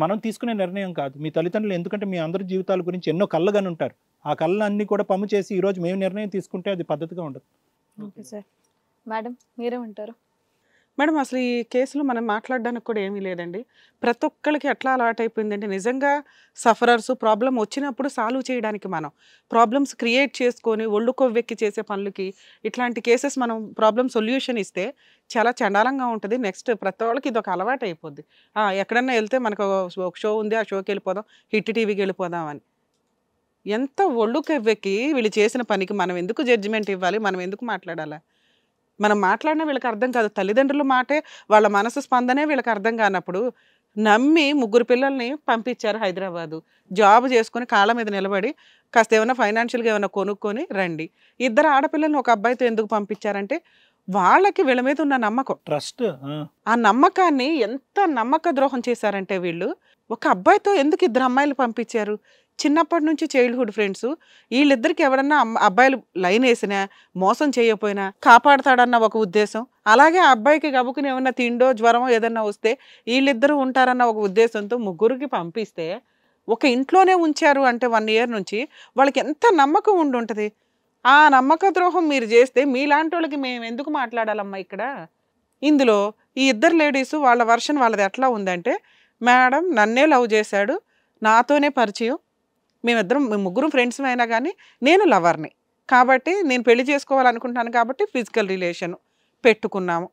మనం తీసుకునే నిర్ణయం కాదు మీ తల్లిదండ్రులు ఎందుకంటే మీ అందరి జీవితాల గురించి ఎన్నో కళ్ళగానే ఉంటారు ఆ అన్ని కూడా పంపు చేసి ఈరోజు మేము నిర్ణయం తీసుకుంటే అది పద్ధతిగా ఉండదు ఓకే సార్ మేడం మీరే ఉంటారు
మేడం అసలు ఈ
కేసులో మనం మాట్లాడడానికి కూడా ఏమీ లేదండి ప్రతి ఒక్కరికి ఎట్లా అలవాటు అయిపోయిందండి నిజంగా సఫరర్స్ ప్రాబ్లం వచ్చినప్పుడు సాల్వ్ చేయడానికి మనం ప్రాబ్లమ్స్ క్రియేట్ చేసుకొని ఒళ్ళు కొవ్వెక్కి చేసే పనులకి ఇట్లాంటి కేసెస్ మనం ప్రాబ్లం సొల్యూషన్ ఇస్తే చాలా చండాలంగా ఉంటుంది నెక్స్ట్ ప్రతి వాళ్ళకి ఇది ఒక అలవాటు అయిపోద్ది ఎక్కడన్నా వెళ్తే మనకు ఒక షో ఉంది ఆ షోకి వెళ్ళిపోదాం హిట్ టీవీకి వెళ్ళిపోదాం అని ఎంత ఒళ్ళు కవ్వెక్కి వీళ్ళు చేసిన పనికి మనం ఎందుకు జడ్జిమెంట్ ఇవ్వాలి మనం ఎందుకు మాట్లాడాలా మనం మాట్లాడినా వీళ్ళకి అర్థం కాదు తల్లిదండ్రుల మాటే వాళ్ళ మనసు స్పందనే వీళ్ళకి అర్థం కానప్పుడు నమ్మి ముగ్గురు పిల్లల్ని పంపించారు హైదరాబాదు జాబ్ చేసుకుని కాళ్ళ మీద నిలబడి కాస్త ఏమైనా ఫైనాన్షియల్గా ఏమైనా కొనుక్కొని రండి ఇద్దరు ఆడపిల్లల్ని ఒక అబ్బాయితో ఎందుకు పంపించారంటే వాళ్ళకి వీళ్ళ మీద ఉన్న నమ్మకం ట్రస్ట్ ఆ నమ్మకాన్ని ఎంత నమ్మక ద్రోహం చేశారంటే వీళ్ళు ఒక అబ్బాయితో ఎందుకు ఇద్దరు అమ్మాయిలు పంపించారు చిన్నప్పటి నుంచి చైల్డ్హుడ్ ఫ్రెండ్స్ వీళ్ళిద్దరికి ఎవరన్నా అబ్బాయిలు లైన్ వేసినా మోసం చేయకపోయినా కాపాడతాడన్న ఒక ఉద్దేశం అలాగే ఆ అబ్బాయికి గబుకుని ఏమన్నా తిండో జ్వరమో ఏదన్నా వస్తే వీళ్ళిద్దరూ ఉంటారన్న ఒక ఉద్దేశంతో ముగ్గురికి పంపిస్తే ఒక ఇంట్లోనే ఉంచారు అంటే వన్ ఇయర్ నుంచి వాళ్ళకి ఎంత నమ్మకం ఉండి ఉంటుంది ఆ నమ్మక ద్రోహం మీరు చేస్తే మీలాంటి వాళ్ళకి మేము ఎందుకు మాట్లాడాలమ్మా ఇక్కడ ఇందులో ఈ ఇద్దరు లేడీస్ వాళ్ళ వర్షన్ వాళ్ళది ఎట్లా ఉందంటే మేడం నన్నే లవ్ చేశాడు నాతోనే పరిచయం మేమిద్దరం మేము ముగ్గురం ఫ్రెండ్స్ అయినా కానీ నేను లవర్ని కాబట్టి నేను పెళ్లి చేసుకోవాలనుకుంటాను కాబట్టి ఫిజికల్ రిలేషన్ పెట్టుకున్నాము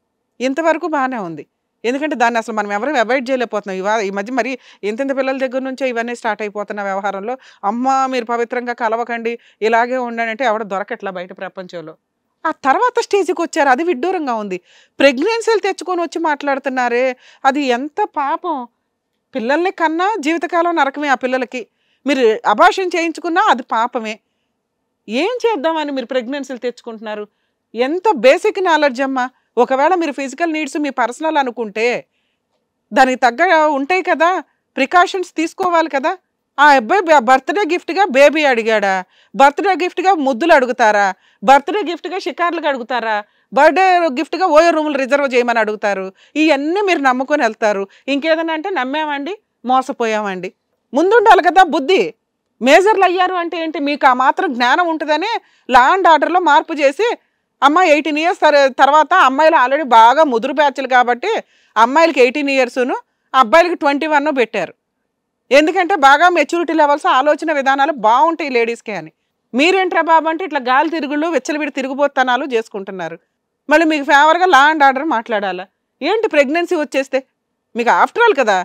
ఇంతవరకు బాగానే ఉంది ఎందుకంటే దాన్ని అసలు మనం ఎవరూ అవాయిడ్ చేయలేకపోతున్నాం ఇవా ఈ మధ్య మరి ఎంతెంత పిల్లల దగ్గర నుంచే ఇవన్నీ స్టార్ట్ అయిపోతున్న వ్యవహారంలో అమ్మ మీరు పవిత్రంగా కలవకండి ఇలాగే అంటే ఎవడ దొరకట్లా బయట ప్రపంచంలో ఆ తర్వాత స్టేజ్కి వచ్చారు అది విడ్డూరంగా ఉంది ప్రెగ్నెన్సీలు తెచ్చుకొని వచ్చి మాట్లాడుతున్నారే అది ఎంత పాపం పిల్లల్ని కన్నా జీవితకాలం నరకమే ఆ పిల్లలకి మీరు అభాషణ చేయించుకున్నా అది పాపమే ఏం చేద్దామని మీరు ప్రెగ్నెన్సీలు తెచ్చుకుంటున్నారు ఎంత బేసిక్ నాలెడ్జ్ అమ్మా ఒకవేళ మీరు ఫిజికల్ నీడ్స్ మీ పర్సనల్ అనుకుంటే దానికి తగ్గ ఉంటాయి కదా ప్రికాషన్స్ తీసుకోవాలి కదా ఆ అబ్బాయి బర్త్డే గిఫ్ట్గా బేబీ అడిగాడా బర్త్డే గిఫ్ట్గా ముద్దులు అడుగుతారా బర్త్డే గిఫ్ట్గా షికార్లకు అడుగుతారా బర్త్డే గిఫ్ట్గా ఓయో రూములు రిజర్వ్ చేయమని అడుగుతారు ఇవన్నీ మీరు నమ్ముకొని వెళ్తారు ఇంకేదైనా అంటే నమ్మామండి మోసపోయామండి ముందుండాలి కదా బుద్ధి మేజర్లు అయ్యారు అంటే ఏంటి మీకు ఆ మాత్రం జ్ఞానం ఉంటుందనే లా అండ్ ఆర్డర్లో మార్పు చేసి అమ్మాయి ఎయిటీన్ ఇయర్స్ తర్వాత అమ్మాయిలు ఆల్రెడీ బాగా ముదురు బ్యాచ్లు కాబట్టి అమ్మాయిలకి ఎయిటీన్ ఇయర్స్ను అబ్బాయిలకి ట్వంటీ వన్ పెట్టారు ఎందుకంటే బాగా మెచ్యూరిటీ లెవెల్స్ ఆలోచన విధానాలు బాగుంటాయి లేడీస్కి అని మీరేంట్రా బాబు అంటే ఇట్లా గాలి తిరుగుళ్ళు విచ్చలవిడి తిరిగిపోతానాలు చేసుకుంటున్నారు మళ్ళీ మీకు ఫేవర్గా లా అండ్ ఆర్డర్ మాట్లాడాలా ఏంటి ప్రెగ్నెన్సీ వచ్చేస్తే మీకు ఆఫ్టర్ ఆల్ కదా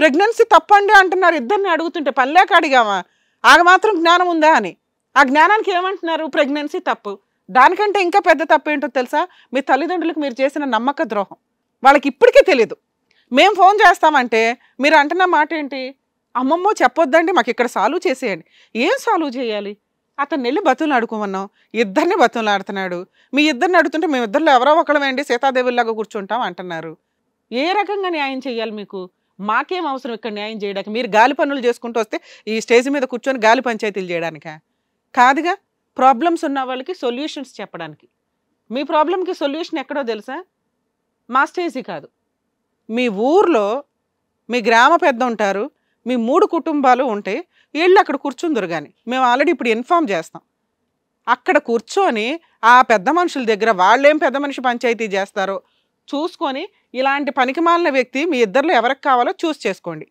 ప్రెగ్నెన్సీ తప్పండి అంటున్నారు ఇద్దరిని అడుగుతుంటే పనిలేక అడిగామా ఆగ మాత్రం జ్ఞానం ఉందా అని ఆ జ్ఞానానికి ఏమంటున్నారు ప్రెగ్నెన్సీ తప్పు దానికంటే ఇంకా పెద్ద తప్పు ఏంటో తెలుసా మీ తల్లిదండ్రులకు మీరు చేసిన నమ్మక ద్రోహం వాళ్ళకి ఇప్పటికీ తెలియదు మేము ఫోన్ చేస్తామంటే మీరు అంటున్న మాట ఏంటి అమ్మమ్మో చెప్పొద్దండి మాకు ఇక్కడ సాల్వ్ చేసేయండి ఏం సాల్వ్ చేయాలి అతను వెళ్ళి బతులు ఆడుకోమన్నాం ఇద్దరిని బతులు ఆడుతున్నాడు మీ ఇద్దరిని అడుగుతుంటే మేము ఇద్దరిలో ఎవరో ఒకళ్ళమేండి సీతాదేవుల్లాగా కూర్చుంటాం అంటున్నారు ఏ రకంగా న్యాయం చేయాలి మీకు మాకేం అవసరం ఇక్కడ న్యాయం చేయడానికి మీరు గాలి పనులు చేసుకుంటూ వస్తే ఈ స్టేజ్ మీద కూర్చొని గాలి పంచాయతీలు చేయడానిక కాదుగా ప్రాబ్లమ్స్ ఉన్న వాళ్ళకి సొల్యూషన్స్ చెప్పడానికి మీ ప్రాబ్లంకి సొల్యూషన్ ఎక్కడో తెలుసా మా స్టేజీ కాదు మీ ఊర్లో మీ గ్రామ పెద్ద ఉంటారు మీ మూడు కుటుంబాలు ఉంటే వీళ్ళు అక్కడ కూర్చుందరు కానీ మేము ఆల్రెడీ ఇప్పుడు ఇన్ఫామ్ చేస్తాం అక్కడ కూర్చొని ఆ పెద్ద మనుషుల దగ్గర వాళ్ళేం పెద్ద మనిషి పంచాయతీ చేస్తారో చూసుకొని ఇలాంటి పనికిమాలిన వ్యక్తి మీ ఇద్దరిలో ఎవరికి కావాలో చూస్ చేసుకోండి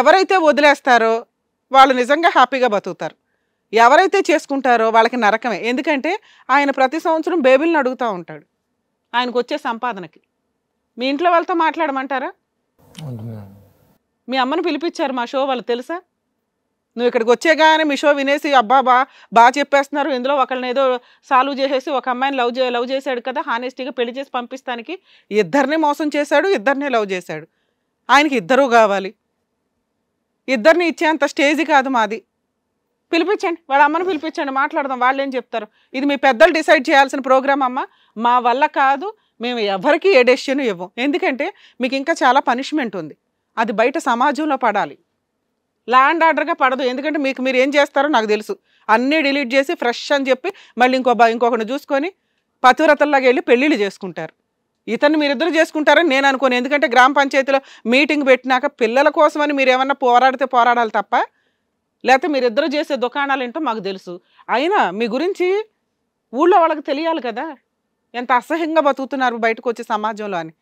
ఎవరైతే వదిలేస్తారో వాళ్ళు నిజంగా హ్యాపీగా బతుకుతారు ఎవరైతే చేసుకుంటారో వాళ్ళకి నరకమే ఎందుకంటే ఆయన ప్రతి సంవత్సరం బేబీలను అడుగుతూ ఉంటాడు ఆయనకు వచ్చే సంపాదనకి మీ ఇంట్లో వాళ్ళతో మాట్లాడమంటారా మీ అమ్మను పిలిపించారు మా షో వాళ్ళు తెలుసా నువ్వు ఇక్కడికి వచ్చేగానే మిషో వినేసి అబ్బా బా బాగా చెప్పేస్తున్నారు ఇందులో ఒకళ్ళని ఏదో సాల్వ్ చేసేసి ఒక అమ్మాయిని లవ్ చే లవ్ చేశాడు కదా హానెస్టీగా పెళ్లి చేసి పంపిస్తానికి ఇద్దరిని మోసం చేశాడు ఇద్దరినే లవ్ చేశాడు ఆయనకి ఇద్దరూ కావాలి ఇద్దరిని ఇచ్చేంత స్టేజ్ కాదు మాది పిలిపించండి వాళ్ళ అమ్మను పిలిపించండి మాట్లాడదాం వాళ్ళు ఏం చెప్తారు ఇది మీ పెద్దలు డిసైడ్ చేయాల్సిన ప్రోగ్రామ్ అమ్మ మా వల్ల కాదు మేము ఎవరికి ఏ డెసిషన్ ఇవ్వం ఎందుకంటే మీకు ఇంకా చాలా పనిష్మెంట్ ఉంది అది బయట సమాజంలో పడాలి ల్యాండ్ ఆర్డర్గా పడదు ఎందుకంటే మీకు మీరు ఏం చేస్తారో నాకు తెలుసు అన్నీ డిలీట్ చేసి ఫ్రెష్ అని చెప్పి మళ్ళీ ఇంకో ఇంకొకటి చూసుకొని పతివ్రతల్లాగా వెళ్ళి పెళ్ళిళ్ళు చేసుకుంటారు ఇతను మీరిద్దరు చేసుకుంటారని నేను అనుకోను ఎందుకంటే గ్రామ పంచాయతీలో మీటింగ్ పెట్టినాక పిల్లల కోసమని మీరు ఏమన్నా పోరాడితే పోరాడాలి తప్ప లేకపోతే మీరిద్దరు చేసే దుకాణాలు ఏంటో మాకు తెలుసు అయినా మీ గురించి ఊళ్ళో వాళ్ళకి తెలియాలి కదా ఎంత అసహ్యంగా బతుకుతున్నారు బయటకు వచ్చే సమాజంలో అని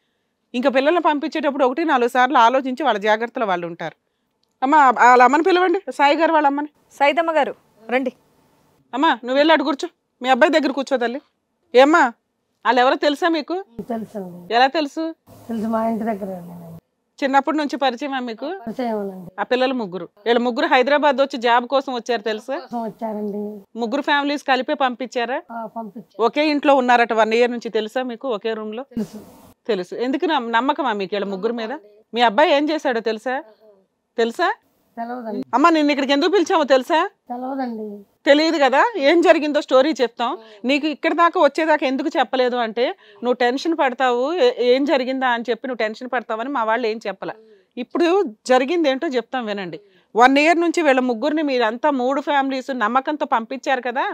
ఇంకా పిల్లల్ని పంపించేటప్పుడు ఒకటి నాలుగు సార్లు ఆలోచించి వాళ్ళ జాగ్రత్తలు వాళ్ళు ఉంటారు అమ్మా వాళ్ళ అమ్మని పిలవండి సాయి గారు వాళ్ళ అమ్మని సైదమ్మ గారు రండి అమ్మా నువ్వు అడుగు కూర్చో మీ అబ్బాయి దగ్గర కూర్చో తల్లి ఏమ్మా వాళ్ళు ఎవరో తెలుసా మీకు తెలుసు ఎలా తెలుసు తెలుసు మా ఇంటి దగ్గర చిన్నప్పటి నుంచి పరిచయం మీకు ఆ పిల్లలు ముగ్గురు వీళ్ళ ముగ్గురు హైదరాబాద్ వచ్చి జాబ్ కోసం వచ్చారు తెలుసా ముగ్గురు ఫ్యామిలీస్ కలిపే పంపించారా ఒకే ఇంట్లో ఉన్నారట వన్ ఇయర్ నుంచి తెలుసా మీకు ఒకే రూమ్ లో తెలుసు తెలుసు ఎందుకు నమ్మకమా మీకు వీళ్ళ ముగ్గురు మీద మీ అబ్బాయి ఏం చేశాడో తెలుసా తెలుసా అమ్మ నిన్న ఇక్కడికి ఎందుకు పిలిచామో తెలుసా తెలియదు కదా ఏం జరిగిందో స్టోరీ చెప్తాం నీకు ఇక్కడ దాకా వచ్చేదాకా ఎందుకు చెప్పలేదు అంటే నువ్వు టెన్షన్ పడతావు ఏం జరిగిందా అని చెప్పి నువ్వు టెన్షన్ పడతావని మా వాళ్ళు ఏం చెప్పలే ఇప్పుడు జరిగింది ఏంటో చెప్తాం వినండి వన్ ఇయర్ నుంచి వీళ్ళ ముగ్గురిని మీరంతా మూడు ఫ్యామిలీస్ నమ్మకంతో పంపించారు కదా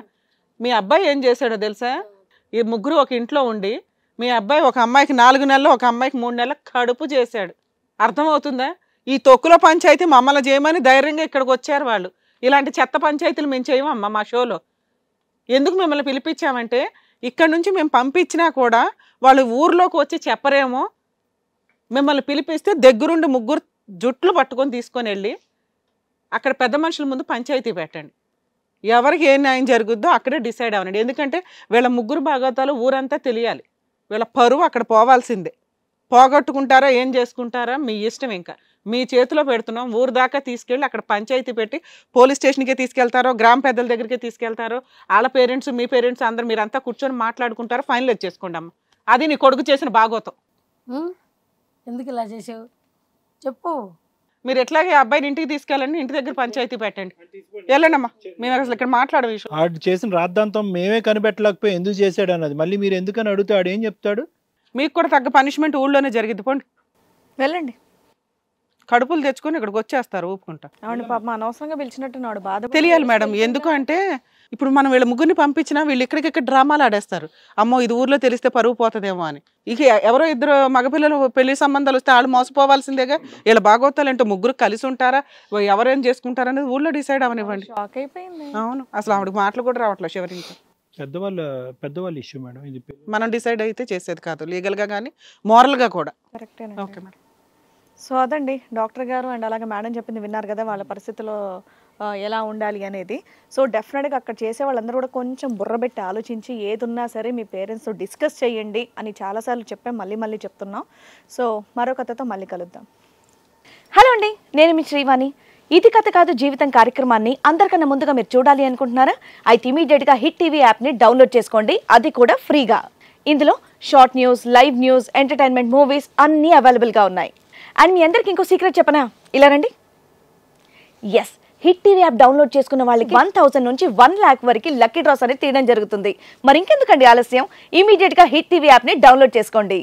మీ అబ్బాయి ఏం చేశాడో తెలుసా ఈ ముగ్గురు ఒక ఇంట్లో ఉండి మీ అబ్బాయి ఒక అమ్మాయికి నాలుగు నెలలు ఒక అమ్మాయికి మూడు నెలలు కడుపు చేశాడు అర్థమవుతుందా ఈ తొక్కుల పంచాయతీ మమ్మల్ని చేయమని ధైర్యంగా ఇక్కడికి వచ్చారు వాళ్ళు ఇలాంటి చెత్త పంచాయతీలు మేము చేయమమ్మా మా షోలో ఎందుకు మిమ్మల్ని పిలిపించామంటే ఇక్కడ నుంచి మేము పంపించినా కూడా వాళ్ళు ఊర్లోకి వచ్చి చెప్పరేమో మిమ్మల్ని పిలిపిస్తే దగ్గరుండి ముగ్గురు జుట్లు పట్టుకొని తీసుకొని వెళ్ళి అక్కడ పెద్ద మనుషుల ముందు పంచాయతీ పెట్టండి ఎవరికి ఏ న్యాయం జరుగుద్దో అక్కడే డిసైడ్ అవ్వండి ఎందుకంటే వీళ్ళ ముగ్గురు భాగవతాలు ఊరంతా తెలియాలి వీళ్ళ పరువు అక్కడ పోవాల్సిందే పోగొట్టుకుంటారా ఏం చేసుకుంటారా మీ ఇష్టం ఇంకా మీ చేతిలో పెడుతున్నాం ఊరు దాకా తీసుకెళ్ళి అక్కడ పంచాయతీ పెట్టి పోలీస్ స్టేషన్కే తీసుకెళ్తారో గ్రామ పెద్దల దగ్గరికి తీసుకెళ్తారో వాళ్ళ పేరెంట్స్ మీ పేరెంట్స్ అందరు మీరంతా కూర్చొని మాట్లాడుకుంటారో ఫైనల్ చేసుకోండి అమ్మ అది నీ కొడుకు చేసిన బాగోతం
ఎందుకు ఇలా చేసావు
చెప్పు మీరు ఎట్లాగే అబ్బాయిని ఇంటికి తీసుకెళ్ళండి ఇంటి దగ్గర పంచాయతీ పెట్టండి
వెళ్ళండమ్మా మేము అసలు ఇక్కడ మాట్లాడే విషయం ఆడు చేసిన రాద్ధాంతం మేమే కనిపెట్టలేకపోయి ఎందుకు చేశాడు అన్నది మళ్ళీ మీరు ఎందుకని అడుగుతాడు ఏం చెప్తాడు మీకు కూడా తగ్గ పనిష్మెంట్ ఊళ్ళోనే జరిగింది పోండి
వెళ్ళండి కడుపులు తెచ్చుకొని ఇక్కడికి వచ్చేస్తారు ఊపుకుంటా
అవును బాధ తెలియాలి మేడం
ఎందుకంటే ఇప్పుడు మనం వీళ్ళ ముగ్గురిని పంపించినా వీళ్ళు ఇక్కడికిక్కడ డ్రామాలు ఆడేస్తారు అమ్మో ఇది ఊర్లో తెలిస్తే పరువు పోతుందేమో అని ఇక ఎవరో ఇద్దరు మగపిల్లలు పెళ్లి సంబంధాలు వస్తే వాళ్ళు మోసపోవాల్సిందేగా వీళ్ళ బాగోతాలు అంటే ముగ్గురు కలిసి ఉంటారా ఎవరేం చేసుకుంటారా అనేది ఊర్లో డిసైడ్ అవనివ్వండి అవును అసలు ఆవిడకి మాటలు కూడా రావట్లేదు ఎవరికి పెద్దవాళ్ళ పెద్దవాళ్ళ ఇష్యూ మేడం ఇది మనం డిసైడ్ అయితే చేసేది కాదు లీగల్గా కానీ మోరల్గా కూడా
ఓకే మేడం సో అదండి డాక్టర్ గారు అండ్ అలాగే మేడం చెప్పింది విన్నారు కదా వాళ్ళ పరిస్థితిలో ఎలా ఉండాలి అనేది సో డెఫినెట్గా అక్కడ చేసే వాళ్ళందరూ కూడా కొంచెం బుర్రబెట్టి ఆలోచించి ఏదున్నా సరే మీ పేరెంట్స్తో డిస్కస్ చేయండి అని చాలాసార్లు చెప్పాం మళ్ళీ మళ్ళీ చెప్తున్నాం సో మరో కథతో మళ్ళీ కలుద్దాం హలో అండి నేను మీ శ్రీవాణి ఇది కథ కాదు జీవితం కార్యక్రమాన్ని అందరికన్నా ముందుగా మీరు చూడాలి అనుకుంటున్నారా అయితే ఇమీడియట్గా హిట్ టీవీ యాప్ని డౌన్లోడ్ చేసుకోండి అది కూడా ఫ్రీగా ఇందులో short news live news entertainment movies అన్నీ అవైలబుల్గా ఉన్నాయి అండ్ మీ అందరికి ఇంకో సీక్రెట్ చెప్పనా ఇలా రండి S hit TV app download చేసుకున్న వాళ్ళకి వన్ థౌసండ్ నుంచి వన్ ల్యాక్ వరకు లక్కీ డ్రాస్ అనేది తీయడం జరుగుతుంది మరి ఇంకెందుకండి ఆలస్యం ఇమీడియట్గా హిట్ టీవీ యాప్ని డౌన్లోడ్ చేసుకోండి